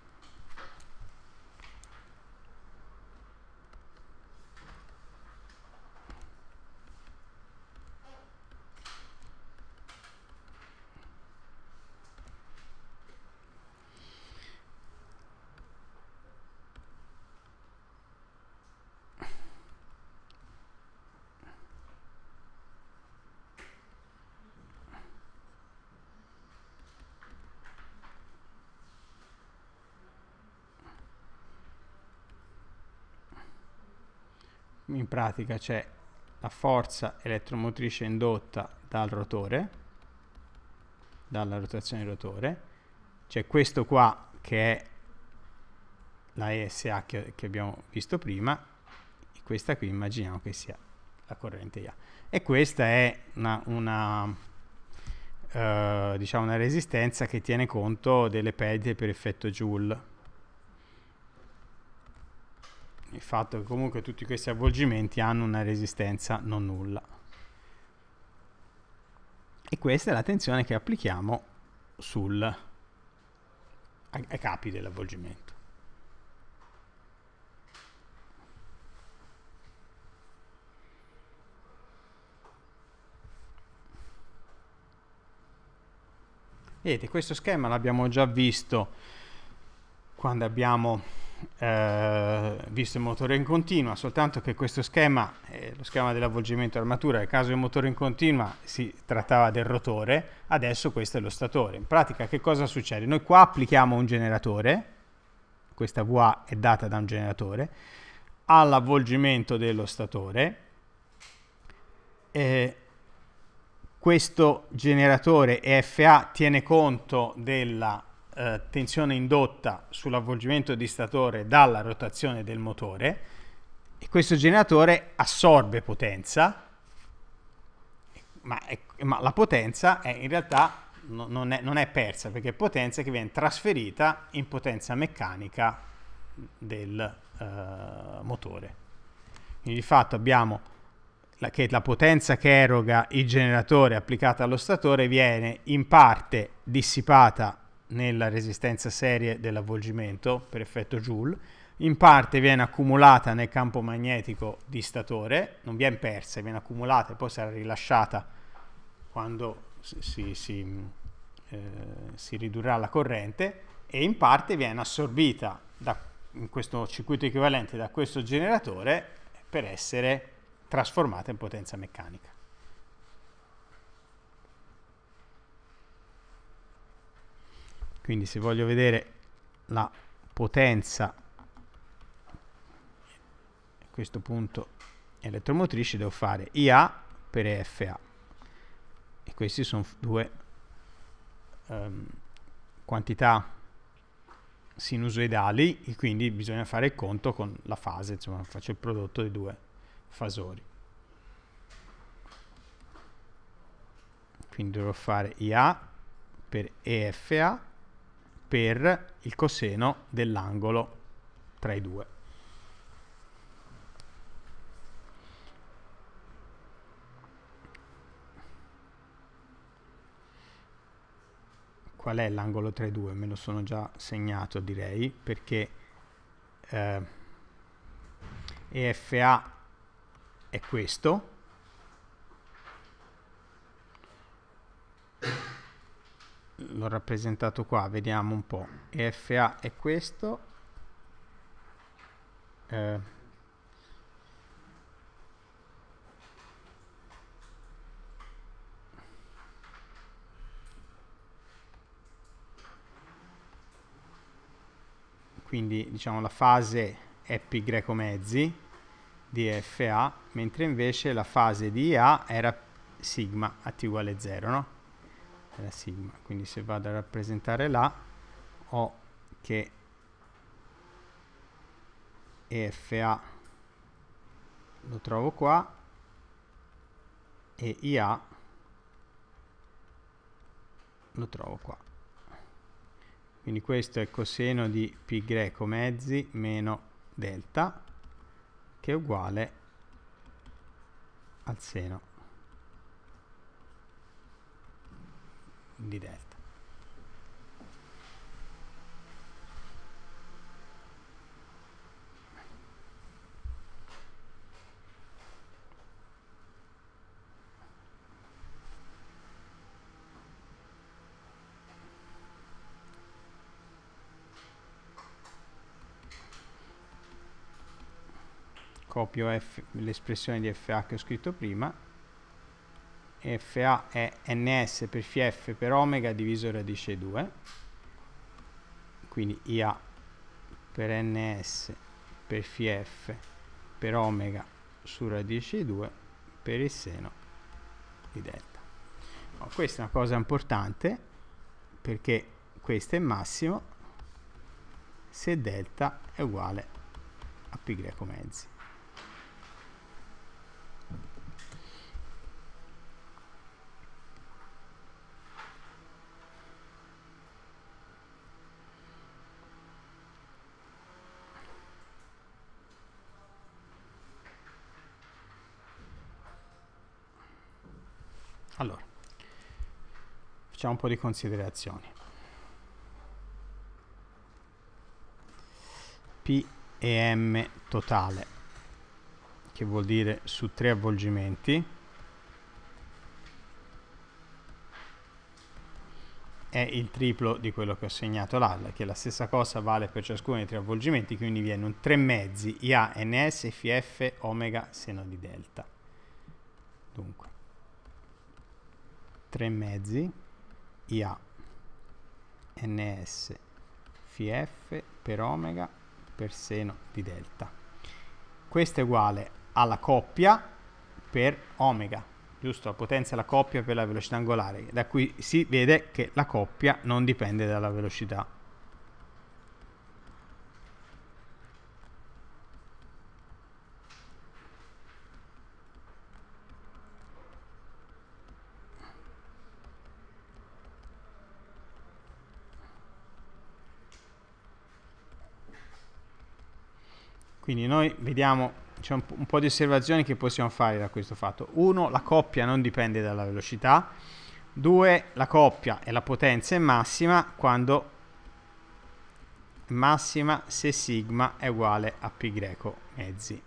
pratica c'è la forza elettromotrice indotta dal rotore, dalla rotazione del rotore, c'è questo qua che è la ESA che, che abbiamo visto prima, e questa qui immaginiamo che sia la corrente IA. E questa è una, una eh, diciamo una resistenza che tiene conto delle perdite per effetto Joule il fatto che comunque tutti questi avvolgimenti hanno una resistenza non nulla. E questa è la tensione che applichiamo sul, ai, ai capi dell'avvolgimento. Vedete, questo schema l'abbiamo già visto quando abbiamo eh, visto il motore in continua, soltanto che questo schema, eh, lo schema dell'avvolgimento armatura, nel caso del motore in continua si trattava del rotore, adesso questo è lo statore. In pratica che cosa succede? Noi qua applichiamo un generatore, questa VA è data da un generatore, all'avvolgimento dello statore, eh, questo generatore EFA tiene conto della eh, tensione indotta sull'avvolgimento di statore dalla rotazione del motore e questo generatore assorbe potenza, ma, è, ma la potenza è in realtà no, non, è, non, è, persa perché è potenza che viene trasferita in potenza meccanica del eh, motore. Quindi di fatto abbiamo la, che la potenza che eroga il generatore applicata allo statore viene in parte dissipata nella resistenza serie dell'avvolgimento per effetto Joule, in parte viene accumulata nel campo magnetico di statore, non viene persa, viene accumulata e poi sarà rilasciata quando si, si, eh, si ridurrà la corrente e in parte viene assorbita da, in questo circuito equivalente da questo generatore per essere trasformata in potenza meccanica. quindi se voglio vedere la potenza a questo punto elettromotrice devo fare IA per EFA e queste sono due um, quantità sinusoidali e quindi bisogna fare il conto con la fase, insomma faccio il prodotto dei due fasori. Quindi dovrò fare IA per EFA per il coseno dell'angolo tra i due. Qual è l'angolo tra i due? Me lo sono già segnato direi perché eh, EFA è questo l'ho rappresentato qua, vediamo un po'. EFA è questo. Eh, quindi diciamo la fase è pi greco mezzi di FA, mentre invece la fase di IA era sigma a t uguale 0, no? la sigma. Quindi se vado a rappresentare la, ho che EFA lo trovo qua e IA lo trovo qua. Quindi questo è coseno di pi greco mezzi meno delta che è uguale al seno di delta. copio l'espressione di FH che ho scritto prima FA è NS per FF per omega diviso radice 2 quindi IA per NS per FF per omega su radice 2 per il seno di delta no, questa è una cosa importante perché questo è massimo se delta è uguale a π greco mezzi facciamo un po' di considerazioni. P e M totale, che vuol dire su tre avvolgimenti, è il triplo di quello che ho segnato l'alla, che la stessa cosa vale per ciascuno dei tre avvolgimenti, quindi viene un 3 mezzi IA, NS, FF, omega, seno di delta. Dunque, 3 mezzi IA NS phi f per omega per seno di delta. Questo è uguale alla coppia per omega, giusto? La potenza è la coppia per la velocità angolare, da cui si vede che la coppia non dipende dalla velocità angolare. Quindi noi vediamo, c'è un, un po' di osservazioni che possiamo fare da questo fatto. Uno, la coppia non dipende dalla velocità. 2 la coppia e la potenza è massima quando massima se sigma è uguale a π mezzi.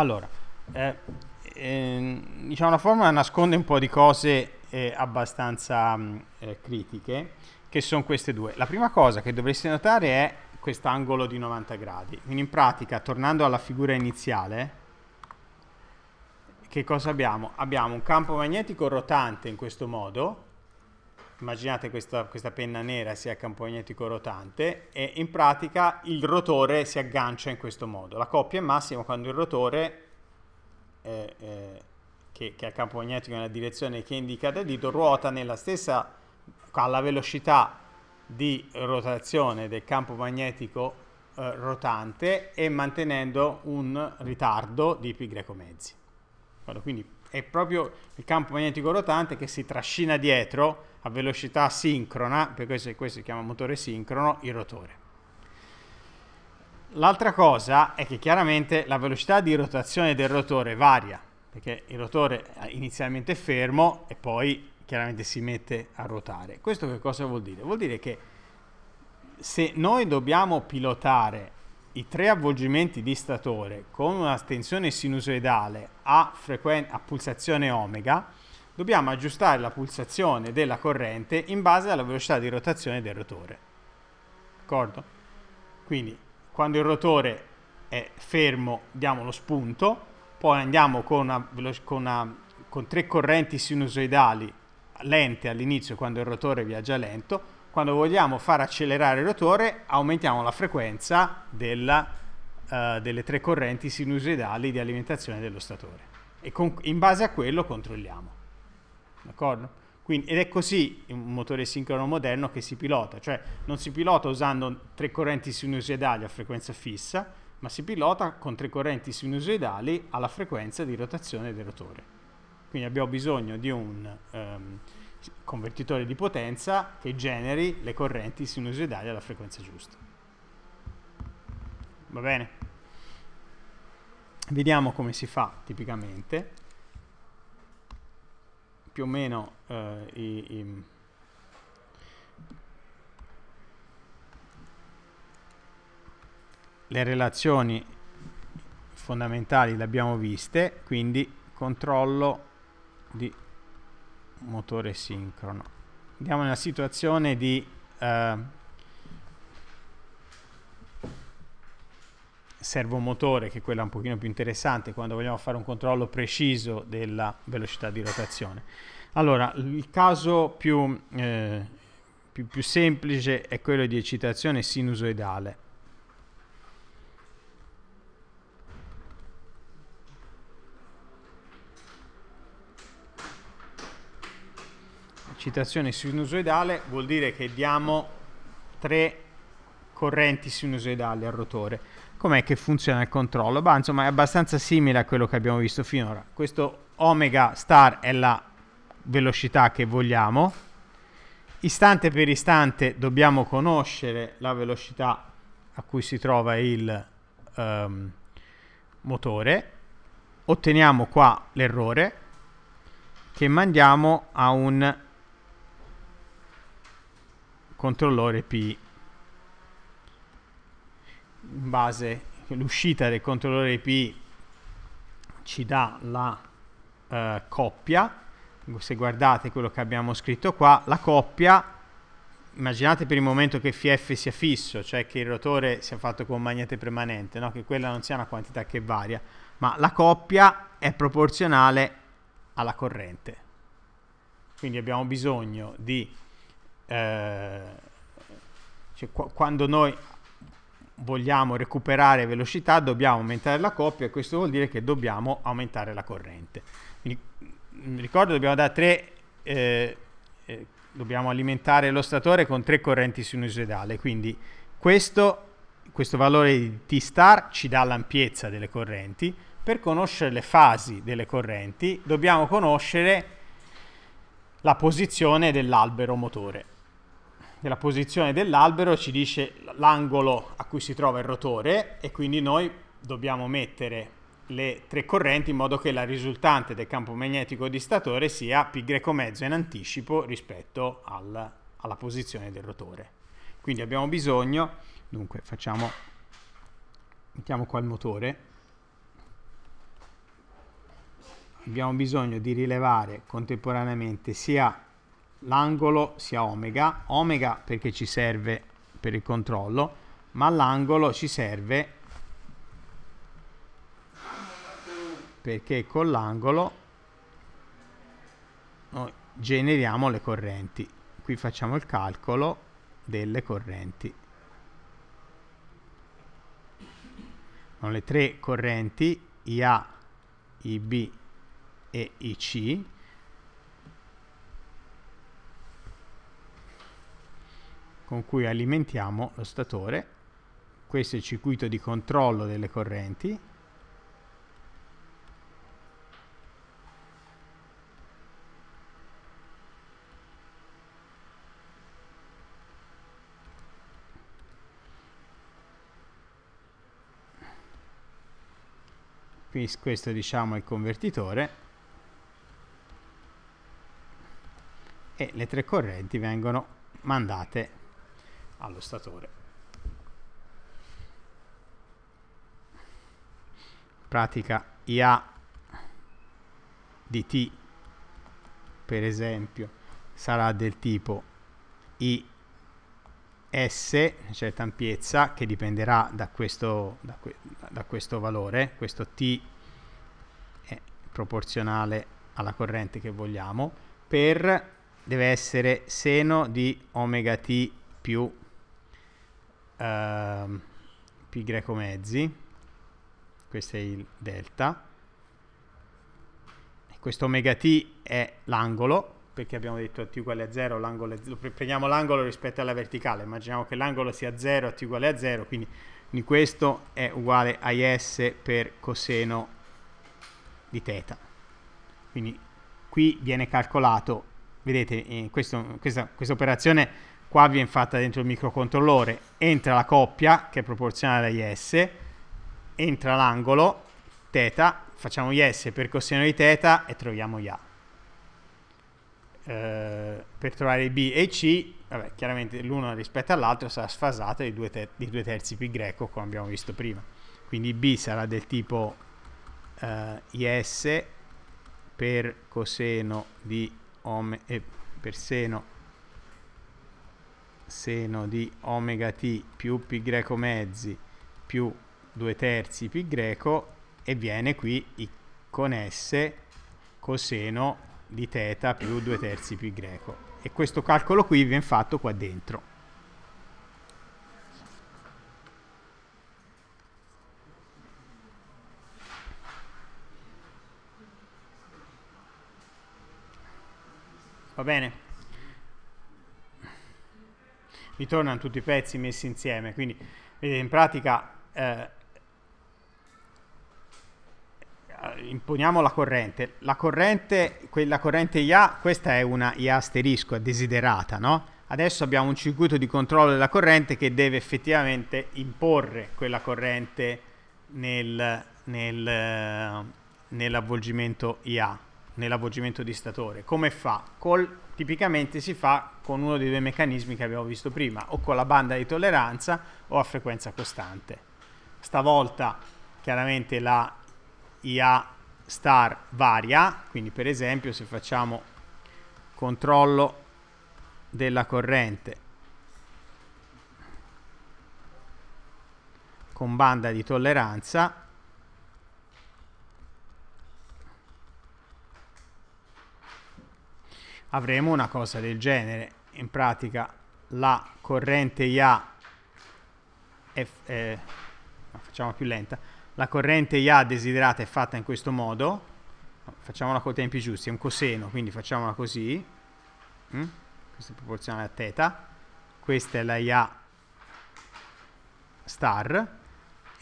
Allora, eh, eh, diciamo la formula nasconde un po' di cose eh, abbastanza mh, mm, eh, critiche, che sono queste due. La prima cosa che dovreste notare è quest'angolo di 90 gradi. Quindi in pratica, tornando alla figura iniziale, che cosa abbiamo? Abbiamo un campo magnetico rotante in questo modo, immaginate questa, questa, penna nera sia campo magnetico rotante e in pratica il rotore si aggancia in questo modo. La coppia è massima quando il rotore eh, eh, che, che ha il campo magnetico nella direzione che indica da dito ruota nella stessa alla velocità di rotazione del campo magnetico eh, rotante e mantenendo un ritardo di π mezzi. quindi è proprio il campo magnetico rotante che si trascina dietro a velocità sincrona, per questo, questo si chiama motore sincrono, il rotore. L'altra cosa è che chiaramente la velocità di rotazione del rotore varia, perché il rotore inizialmente è fermo e poi chiaramente si mette a ruotare. Questo che cosa vuol dire? Vuol dire che se noi dobbiamo pilotare i tre avvolgimenti di statore con una tensione sinusoidale a, a pulsazione omega, dobbiamo aggiustare la pulsazione della corrente in base alla velocità di rotazione del rotore. D'accordo? Quindi quando il rotore è fermo diamo lo spunto, poi andiamo con, una, con, una, con tre correnti sinusoidali lente all'inizio quando il rotore viaggia lento, quando vogliamo far accelerare il rotore aumentiamo la frequenza della, uh, delle tre correnti sinusoidali di alimentazione dello statore e con, in base a quello controlliamo. Quindi, ed è così un motore sincrono moderno che si pilota, cioè non si pilota usando tre correnti sinusoidali a frequenza fissa, ma si pilota con tre correnti sinusoidali alla frequenza di rotazione del rotore. Quindi abbiamo bisogno di un... Um, convertitore di potenza che generi le correnti sinusoidali alla frequenza giusta. Va bene? Vediamo come si fa tipicamente. Più o meno eh, i, i le relazioni fondamentali le abbiamo viste, quindi controllo di motore sincrono andiamo nella situazione di eh, servomotore che è quella un pochino più interessante quando vogliamo fare un controllo preciso della velocità di rotazione allora il caso più, eh, più, più semplice è quello di eccitazione sinusoidale citazione sinusoidale vuol dire che diamo tre correnti sinusoidali al rotore. Com'è che funziona il controllo? Bah, insomma è abbastanza simile a quello che abbiamo visto finora. Questo omega star è la velocità che vogliamo. Istante per istante dobbiamo conoscere la velocità a cui si trova il um, motore. Otteniamo qua l'errore che mandiamo a un controllore P in base l'uscita del controllore P ci dà la eh, coppia se guardate quello che abbiamo scritto qua la coppia immaginate per il momento che FF sia fisso cioè che il rotore sia fatto con un magnete permanente no? che quella non sia una quantità che varia ma la coppia è proporzionale alla corrente quindi abbiamo bisogno di eh, cioè, qu quando noi vogliamo recuperare velocità dobbiamo aumentare la coppia e questo vuol dire che dobbiamo aumentare la corrente. Quindi, ricordo dobbiamo dare 3 eh, eh, dobbiamo alimentare lo statore con tre correnti sinusoidali, quindi questo, questo valore di T star ci dà l'ampiezza delle correnti, per conoscere le fasi delle correnti dobbiamo conoscere la posizione dell'albero motore della posizione dell'albero ci dice l'angolo a cui si trova il rotore e quindi noi dobbiamo mettere le tre correnti in modo che la risultante del campo magnetico di statore sia π greco mezzo in anticipo rispetto al, alla posizione del rotore. Quindi abbiamo bisogno, dunque facciamo, mettiamo qua il motore, abbiamo bisogno di rilevare contemporaneamente sia l'angolo sia omega, omega perché ci serve per il controllo, ma l'angolo ci serve perché con l'angolo noi generiamo le correnti. Qui facciamo il calcolo delle correnti. Sono le tre correnti IA, IB e IC con cui alimentiamo lo statore. Questo è il circuito di controllo delle correnti. questo diciamo è il convertitore e le tre correnti vengono mandate allo statore. Pratica IA di T, per esempio, sarà del tipo IS, S, certa ampiezza, che dipenderà da questo, da que da questo valore, questo T è proporzionale alla corrente che vogliamo, per deve essere seno di omega t più uh, pi greco mezzi, questo è il delta, e questo omega t è l'angolo, perché abbiamo detto t uguale a 0, prendiamo l'angolo rispetto alla verticale, immaginiamo che l'angolo sia 0 a t uguale a 0, quindi, quindi questo è uguale a s per coseno di teta Quindi qui viene calcolato, vedete, eh, questo, questa, questa operazione Qua viene fatta dentro il microcontrollore, entra la coppia che è proporzionale a IS, entra l'angolo, θ, facciamo IS per coseno di θ e troviamo IA. Eh, per trovare B e C, vabbè, chiaramente l'uno rispetto all'altro sarà sfasato di due, ter di due terzi pi greco, come abbiamo visto prima. Quindi B sarà del tipo eh, IS per coseno di ome, eh, per seno seno di omega t più pi greco mezzi più 2 terzi pi greco e viene qui con s coseno di teta più 2 terzi pi greco. E questo calcolo qui viene fatto qua dentro. Va bene? ritornano tutti i pezzi messi insieme, quindi vedete eh, in pratica eh, imponiamo la corrente, la corrente, quella corrente IA, questa è una IA asterisco, è desiderata, no? Adesso abbiamo un circuito di controllo della corrente che deve effettivamente imporre quella corrente nel, nel, nell'avvolgimento IA, nell'avvolgimento di statore. Come fa? Col tipicamente si fa con uno dei due meccanismi che abbiamo visto prima, o con la banda di tolleranza o a frequenza costante. Stavolta chiaramente la IA star varia, quindi per esempio se facciamo controllo della corrente con banda di tolleranza avremo una cosa del genere. In pratica la corrente IA è, eh, facciamo più lenta. La corrente IA desiderata è fatta in questo modo. Facciamola con i tempi giusti, è un coseno, quindi facciamola così. Mm? Questo è proporzionale a θ. Questa è la IA star.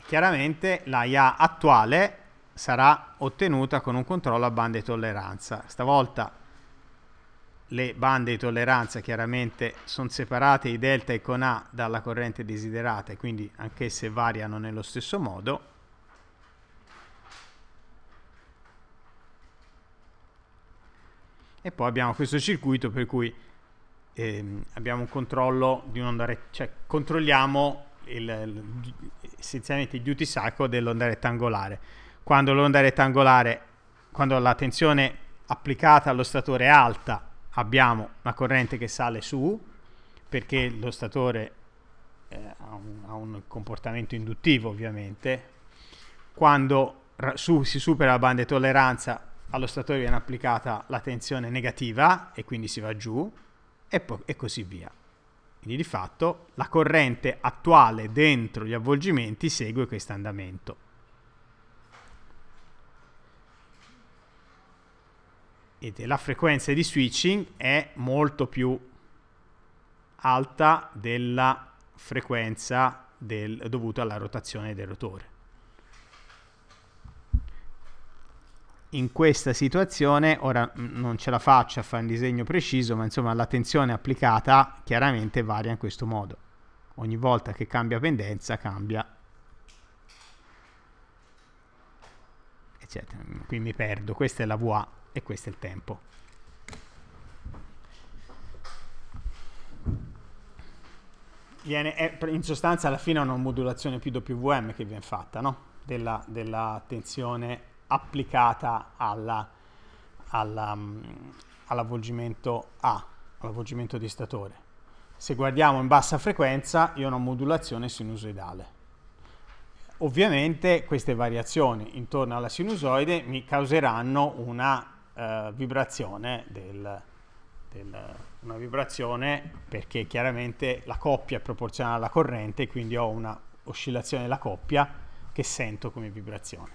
Chiaramente la IA attuale sarà ottenuta con un controllo a bande tolleranza. Stavolta le bande di tolleranza chiaramente sono separate i delta e con A dalla corrente desiderata e quindi anch'esse variano nello stesso modo. E poi abbiamo questo circuito per cui ehm, abbiamo un controllo di un'onda rettangolare, cioè controlliamo il, essenzialmente il duty cycle dell'onda rettangolare. Quando l'onda rettangolare, quando la tensione applicata allo statore è alta, abbiamo una corrente che sale su perché lo statore eh, ha, un, ha, un, comportamento induttivo ovviamente quando su, si supera la banda di tolleranza allo statore viene applicata la tensione negativa e quindi si va giù e, e così via quindi di fatto la corrente attuale dentro gli avvolgimenti segue questo andamento e della frequenza di switching è molto più alta della frequenza del, dovuta alla rotazione del rotore. in questa situazione, ora non ce la faccio a fare un disegno preciso, ma insomma la tensione applicata chiaramente varia in questo modo. Ogni volta che cambia pendenza cambia eccetera. Qui mi perdo, questa è la VA e questo è il tempo. Viene, è, in sostanza alla fine è una modulazione più WM che viene fatta, no? della, della, tensione applicata mm, all'avvolgimento A, all'avvolgimento di statore. Se guardiamo in bassa frequenza io ho una modulazione sinusoidale. Ovviamente queste variazioni intorno alla sinusoide mi causeranno una eh, vibrazione del, del, una vibrazione perché chiaramente la coppia è proporzionale alla corrente quindi ho una oscillazione della coppia che sento come vibrazione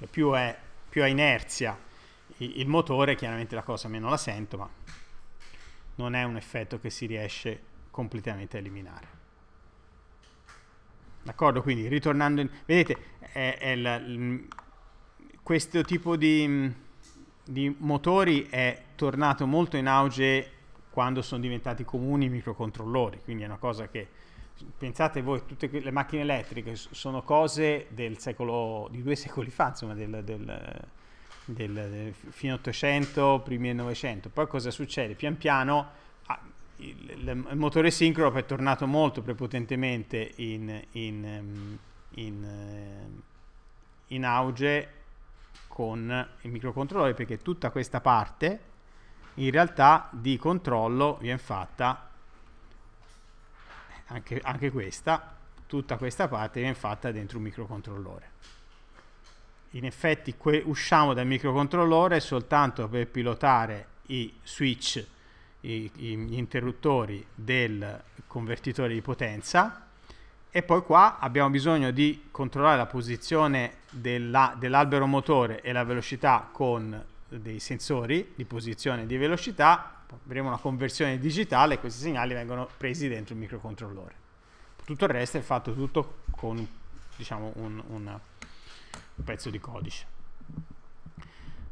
e più, è, più ha inerzia il, motore chiaramente la cosa meno la sento ma non è un effetto che si riesce completamente a eliminare d'accordo quindi ritornando in, vedete è, è la, questo tipo di, di, motori è tornato molto in auge quando sono diventati comuni i microcontrollori, quindi è una cosa che pensate voi, tutte le macchine elettriche sono cose del secolo, di due *laughs* secoli fa, insomma, del, del, del, del fine 800, primi del 900. Poi cosa succede? Pian piano ah, il, il, motore sincrono è tornato molto prepotentemente in, in, in, in eh, auge con il microcontrollore perché tutta questa parte in realtà di controllo viene fatta anche, anche questa tutta questa parte viene fatta dentro un microcontrollore in effetti usciamo dal microcontrollore soltanto per pilotare i switch, i, gli interruttori del convertitore di potenza e poi qua abbiamo bisogno di controllare la posizione dell'albero dell motore e la velocità con dei sensori di posizione e di velocità, avremo una conversione digitale e questi segnali vengono presi dentro il microcontrollore. Tutto il resto è fatto tutto con diciamo, un, un, pezzo di codice.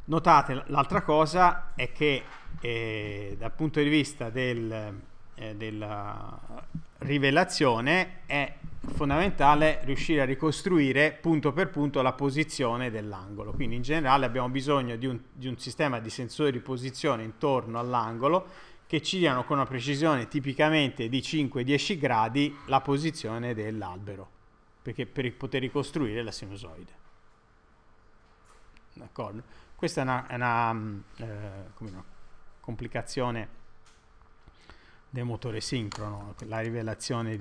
Notate l'altra cosa è che eh, dal punto di vista del, eh, della rivelazione è fondamentale riuscire a ricostruire punto per punto la posizione dell'angolo. Quindi in generale abbiamo bisogno di un, di un sistema di sensori di posizione intorno all'angolo che ci diano con una precisione tipicamente di 5-10 gradi la posizione dell'albero, perché per poter ricostruire la sinusoide. D'accordo? Questa è una, è una mm, eh, complicazione del motore sincrono, la rivelazione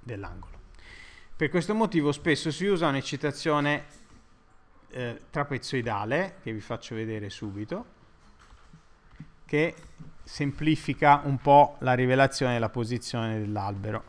dell'angolo. Per questo motivo spesso si usa un'eccitazione eh, trapezoidale, che vi faccio vedere subito, che semplifica un po' la rivelazione della posizione dell'albero.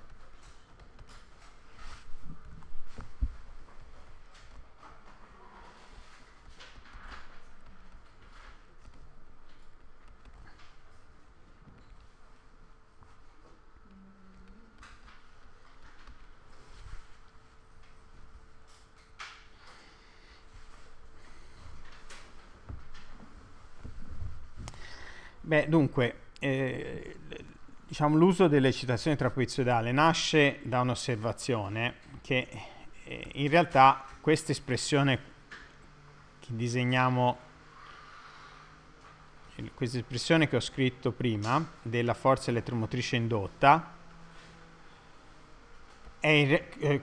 Beh, dunque, eh, diciamo, l'uso delle citazioni trapezoidali nasce da un'osservazione che eh, in realtà questa espressione che disegniamo, questa espressione che ho scritto prima della forza elettromotrice indotta, è eh,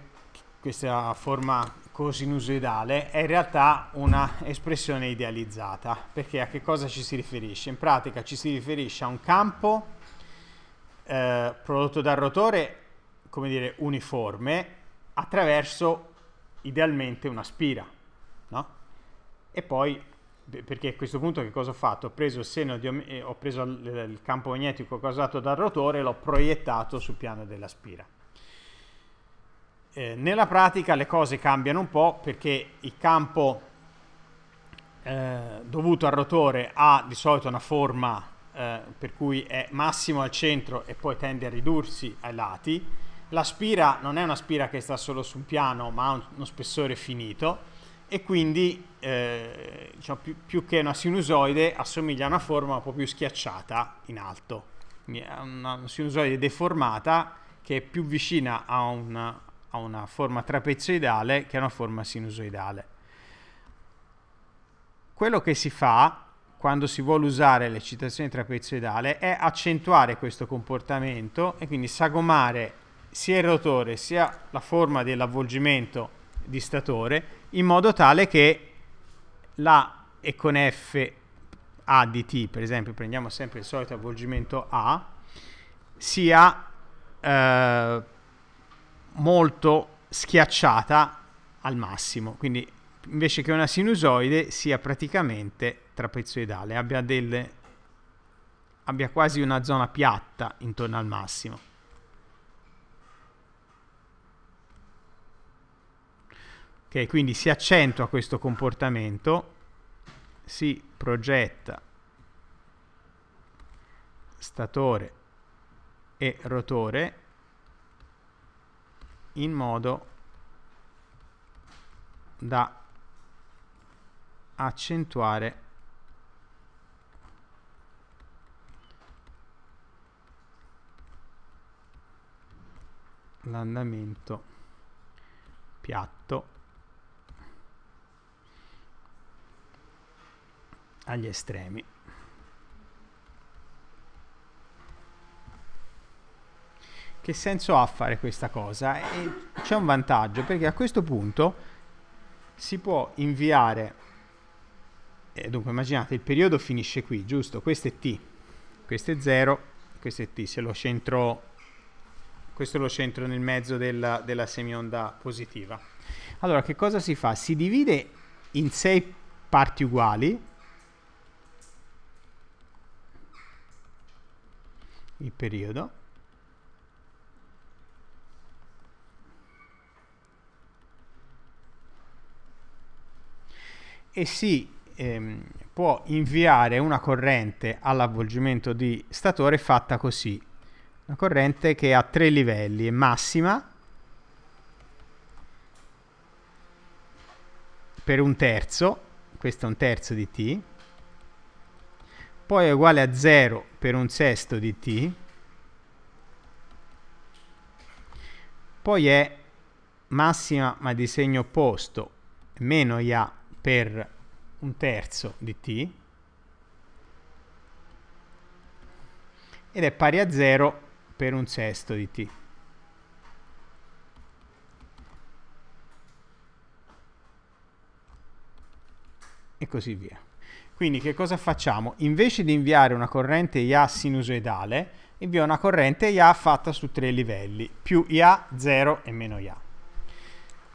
questa forma cosinusoidale è in realtà una espressione idealizzata, perché a che cosa ci si riferisce? In pratica ci si riferisce a un campo eh, prodotto dal rotore, come dire, uniforme, attraverso idealmente una spira, no? E poi, perché a questo punto che cosa ho fatto? Ho preso il seno, di, eh, ho preso il campo magnetico causato dal rotore e l'ho proiettato sul piano della spira. Eh, nella pratica le cose cambiano un po' perché il campo eh, dovuto al rotore ha di solito una forma eh, per cui è massimo al centro e poi tende a ridursi ai lati. La spira non è una spira che sta solo su un piano ma ha uno spessore finito e quindi eh, diciamo, più, più, che una sinusoide assomiglia a una forma un po' più schiacciata in alto, è una sinusoide deformata che è più vicina a un, ha una forma trapezoidale che ha una forma sinusoidale. Quello che si fa quando si vuole usare l'eccitazione trapezoidale è accentuare questo comportamento e quindi sagomare sia il rotore sia la forma dell'avvolgimento di statore in modo tale che la e con F A di T, per esempio, prendiamo sempre il solito avvolgimento A, sia eh, molto schiacciata al massimo, quindi invece che una sinusoide sia praticamente trapezoidale, abbia, del, abbia quasi una zona piatta intorno al massimo. Ok, quindi si accentua questo comportamento, si progetta statore e rotore in modo da accentuare l'andamento piatto agli estremi che senso ha fare questa cosa? E c'è un vantaggio perché a questo punto si può inviare, eh, dunque immaginate il periodo finisce qui, giusto? Questo è t, questo è 0, questo è t, se lo centro, questo lo centro nel mezzo della, della semionda positiva. Allora che cosa si fa? Si divide in 6 parti uguali, il periodo e si ehm, può inviare una corrente all'avvolgimento di statore fatta così. Una corrente che ha tre livelli, è massima per un terzo, questo è un terzo di t, poi è uguale a 0 per un sesto di t, poi è massima ma di segno opposto meno IA per un terzo di t ed è pari a 0 per un sesto di t. E così via. Quindi che cosa facciamo? Invece di inviare una corrente IA sinusoidale, invio una corrente IA fatta su tre livelli, più IA, 0 e meno IA.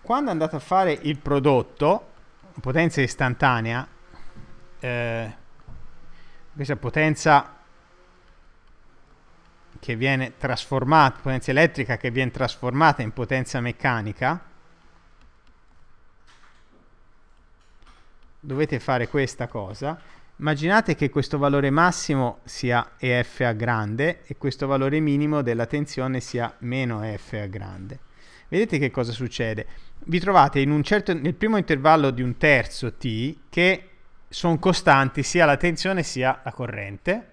Quando andate a fare il prodotto, potenza istantanea, eh, questa potenza che viene trasformata, potenza elettrica che viene trasformata in potenza meccanica, dovete fare questa cosa. Immaginate che questo valore massimo sia EF a grande e questo valore minimo della tensione sia meno EF a grande. Vedete che cosa succede? vi trovate in certo, nel primo intervallo di un terzo t che sono costanti sia la tensione sia la corrente,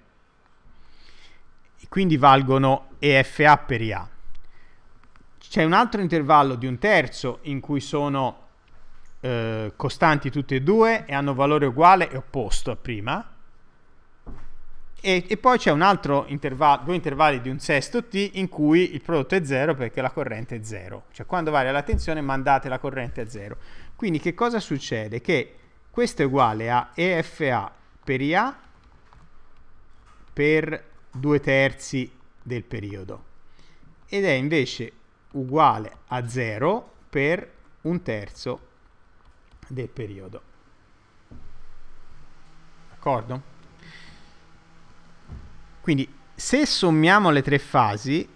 quindi valgono EFA per IA. C'è un altro intervallo di un terzo in cui sono eh, costanti tutte e due e hanno valore uguale e opposto a prima, e, e poi c'è un altro intervallo, due intervalli di un sesto t in cui il prodotto è zero perché la corrente è zero. Cioè quando varia la tensione mandate la corrente a zero. Quindi che cosa succede? Che questo è uguale a EFA per IA per due terzi del periodo ed è invece uguale a zero per un terzo del periodo. D'accordo? Quindi se sommiamo le tre fasi,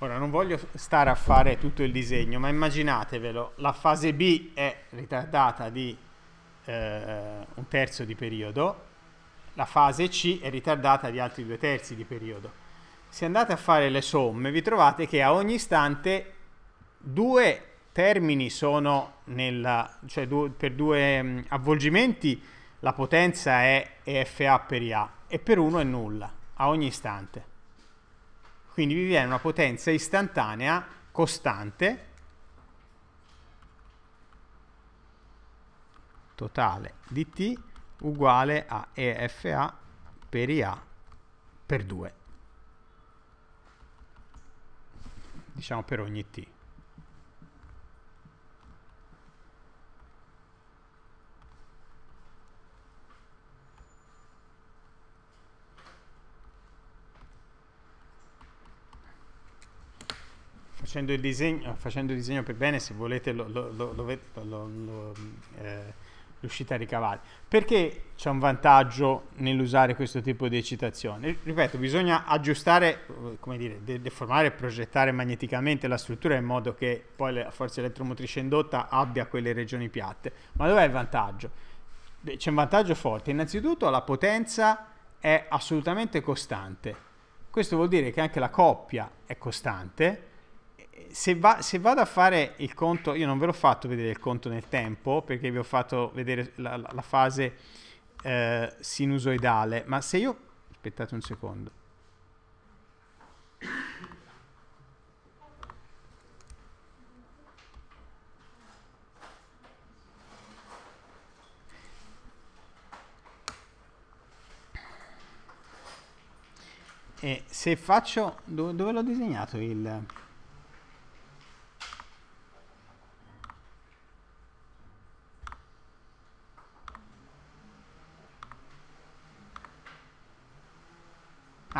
Ora non voglio stare a fare tutto il disegno, ma immaginatevelo, la fase B è ritardata di eh, un terzo di periodo, la fase C è ritardata di altri due terzi di periodo. Se andate a fare le somme vi trovate che a ogni istante due termini sono nella, cioè du, per due mh, mm, avvolgimenti la potenza è EFA per IA e per uno è nulla a ogni istante. Quindi vi viene una potenza istantanea costante totale di T uguale a EFA per IA per 2. Diciamo per ogni T. facendo il disegno, facendo il disegno per bene, se volete lo, lo, lo, eh, riuscite a ricavare. Perché c'è un vantaggio nell'usare questo tipo di eccitazione? Ripeto, bisogna aggiustare, eh, come dire, deformare e progettare magneticamente la struttura in modo che poi la forza elettromotrice indotta abbia quelle regioni piatte. Ma dov'è il vantaggio? C'è un vantaggio forte. Innanzitutto la potenza è assolutamente costante. Questo vuol dire che anche la coppia è costante, se, va, se, vado a fare il conto, io non ve l'ho fatto vedere il conto nel tempo perché vi ho fatto vedere la, la, la fase eh, sinusoidale, ma se io... aspettate un secondo. E se faccio... dove, dove l'ho disegnato il...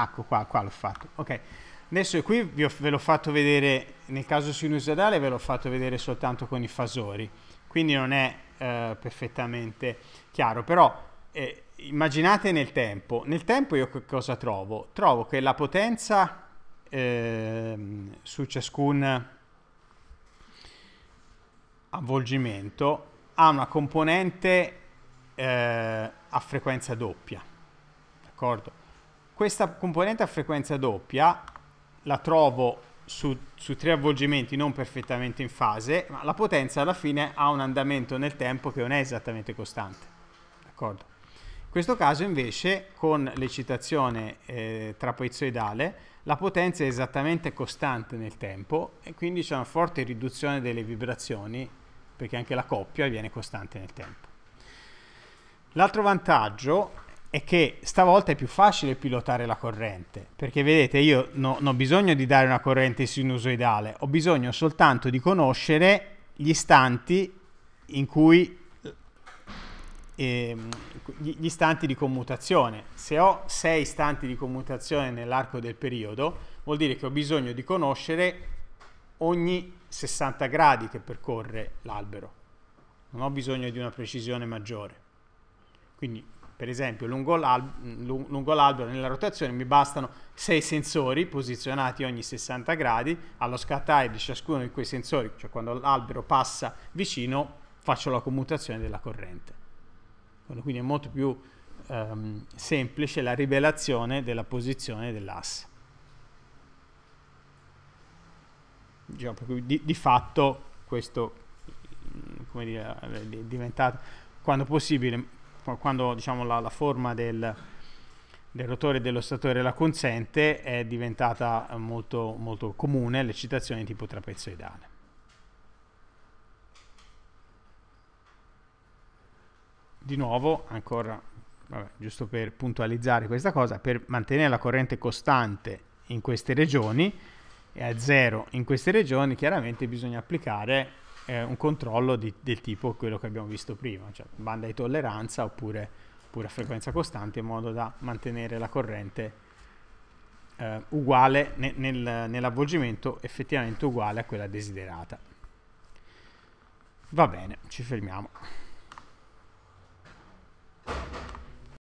ecco qua, qua l'ho fatto, ok. Adesso qui ho, ve l'ho fatto vedere, nel caso sinusoidale ve l'ho fatto vedere soltanto con i fasori, quindi non è eh, perfettamente chiaro, però eh, immaginate nel tempo, nel tempo io cosa trovo? Trovo che la potenza eh, su ciascun avvolgimento ha una componente eh, a frequenza doppia, d'accordo? Questa componente a frequenza doppia la trovo su, su, tre avvolgimenti non perfettamente in fase, ma la potenza alla fine ha un andamento nel tempo che non è esattamente costante. D'accordo? In questo caso invece con l'eccitazione eh, trapezoidale la potenza è esattamente costante nel tempo e quindi c'è una forte riduzione delle vibrazioni perché anche la coppia viene costante nel tempo. L'altro vantaggio è che stavolta è più facile pilotare la corrente, perché vedete io non ho bisogno di dare una corrente sinusoidale, ho bisogno soltanto di conoscere gli istanti in cui eh, gli istanti di commutazione. Se ho sei istanti di commutazione nell'arco del periodo, vuol dire che ho bisogno di conoscere ogni 60 gradi che percorre l'albero. Non ho bisogno di una precisione maggiore. Quindi per esempio lungo, l'alb- lungo l'albero nella rotazione mi bastano 6 sensori posizionati ogni 60 gradi, allo scattare di ciascuno di quei sensori, cioè quando l'albero passa vicino, faccio la commutazione della corrente. Quindi è molto più ehm, semplice la rivelazione della posizione dell'asse. Diciamo di, di fatto questo dire, è diventato quando possibile quando diciamo, la, la forma del, del rotore dello statore la consente, è diventata molto, molto comune l'eccitazione di tipo trapezoidale. Di nuovo, ancora, vabbè, giusto per puntualizzare questa cosa, per mantenere la corrente costante in queste regioni e a zero in queste regioni, chiaramente bisogna applicare eh, un controllo di, del tipo quello che abbiamo visto prima, cioè banda di tolleranza oppure, pura frequenza costante in modo da mantenere la corrente eh, uguale ne, nel, nell'avvolgimento effettivamente uguale a quella desiderata. Va bene, ci fermiamo.